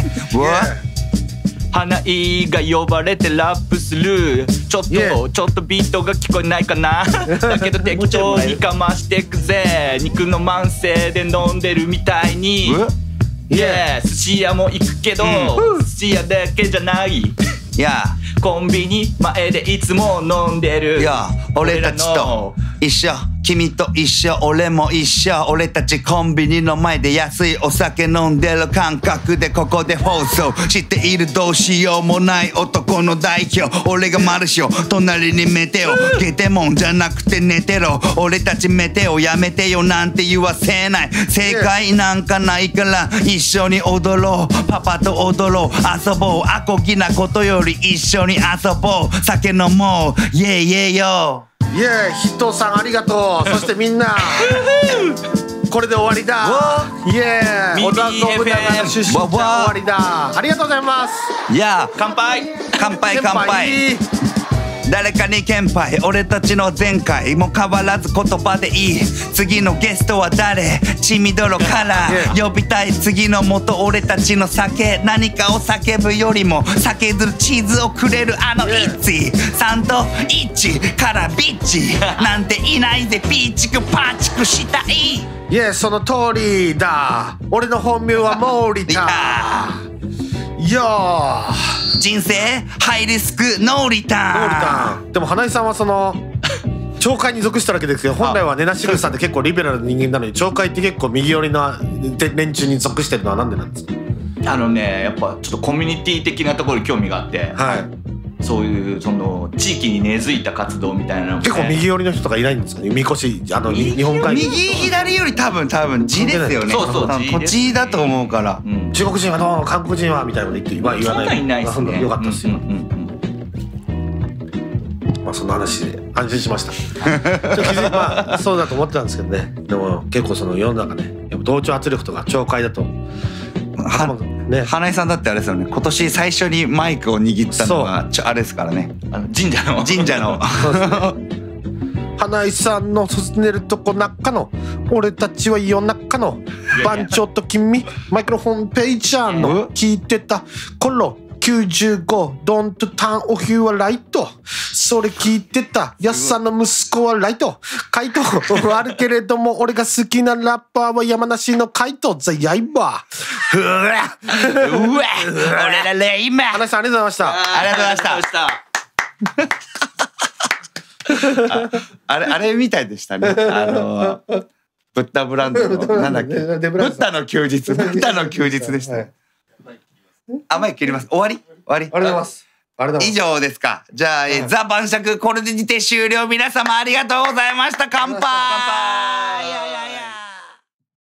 花井が呼ばれてラップするちょっと、yeah. ちょっとビートが聞こえないかな だけど適当にかましてくぜ肉の慢性で飲んでるみたいに、yeah. 寿司屋も行くけど、うん、寿司屋だけじゃない yeah. コンビニ前でいつも飲んでる、yeah. 俺たちと一緒君と一緒俺も一緒俺たちコンビニの前で安いお酒飲んでる感覚でここで放送知っているどうしようもない男の代表俺がマルシオ隣にメテオゲテモンじゃなくて寝てろ俺たちメテオやめてよなんて言わせない正解なんかないから一緒に踊ろうパパと踊ろう遊ぼうアコギなことより一緒に遊ぼう酒飲もうイェイイェイよイエーヒットさんありがとう そしてみんなこれで終わりだイエーの出身終わりだありがとうございますいや乾杯乾杯乾杯誰かに剣杯俺たちの前回も変わらず言葉でいい次のゲストは誰血みどろから呼びたい次のもと俺たちの酒何かを叫ぶよりも酒ずるチーズをくれるあのイッチサンドイッチからビッチ なんていないでピーチクパーチクしたいいえその通りだ俺の本名はモーリタじゃあ人生ハイリスクノーリターンノーリターンでも花井さんはその 懲戒に属したわけですけど本来はねなしぐさんって結構リベラルな人間なのに懲戒って結構右寄りな連中に属してるのはなんでなんですかあのねやっぱちょっとコミュニティ的なところに興味があって、はい、そういうその地域に根付いた活動みたいなの、ね、結構右寄りの人とかいないんですかねみこしあの日本海右左より多分多分地ですよねそうそう土地だと思うから、うん、中国人はどう韓国人はみたいなこと言っては言わないそんないですねよかったですよ、うんうんまあその話で安心しました まあそうだと思ってたんですけどねでも結構その世の中ねやっぱ同調圧力とか懲戒だと頭ね、花井さんだってあれですよね今年最初にマイクを握ったのはちょあれですからねあの神社の神社の ね、花井さんの進めるとこ中の俺たちは夜中の番長と君マイクロフォンページャーの聞いてた頃95ドンとタンオフューはライトそれ聞いてた。やっさんの息子はライト。カイト。あるけれども、俺が好きなラッパーは山梨のカイト。ザ・ヤイバー。うわうわ俺らレイマ花さんありがとうございました。ありがとうございました。あれ、あれみたいでしたね。あのー、ブッダブランドの、なんだっけ。ブッダの休日。ブッダの休日でした。甘い切ります。終わり終わり。ありがとうございます。あれだ以上ですか。じゃあ、えザ・晩酌、これにて終了。皆様ありがとうございました。乾杯乾杯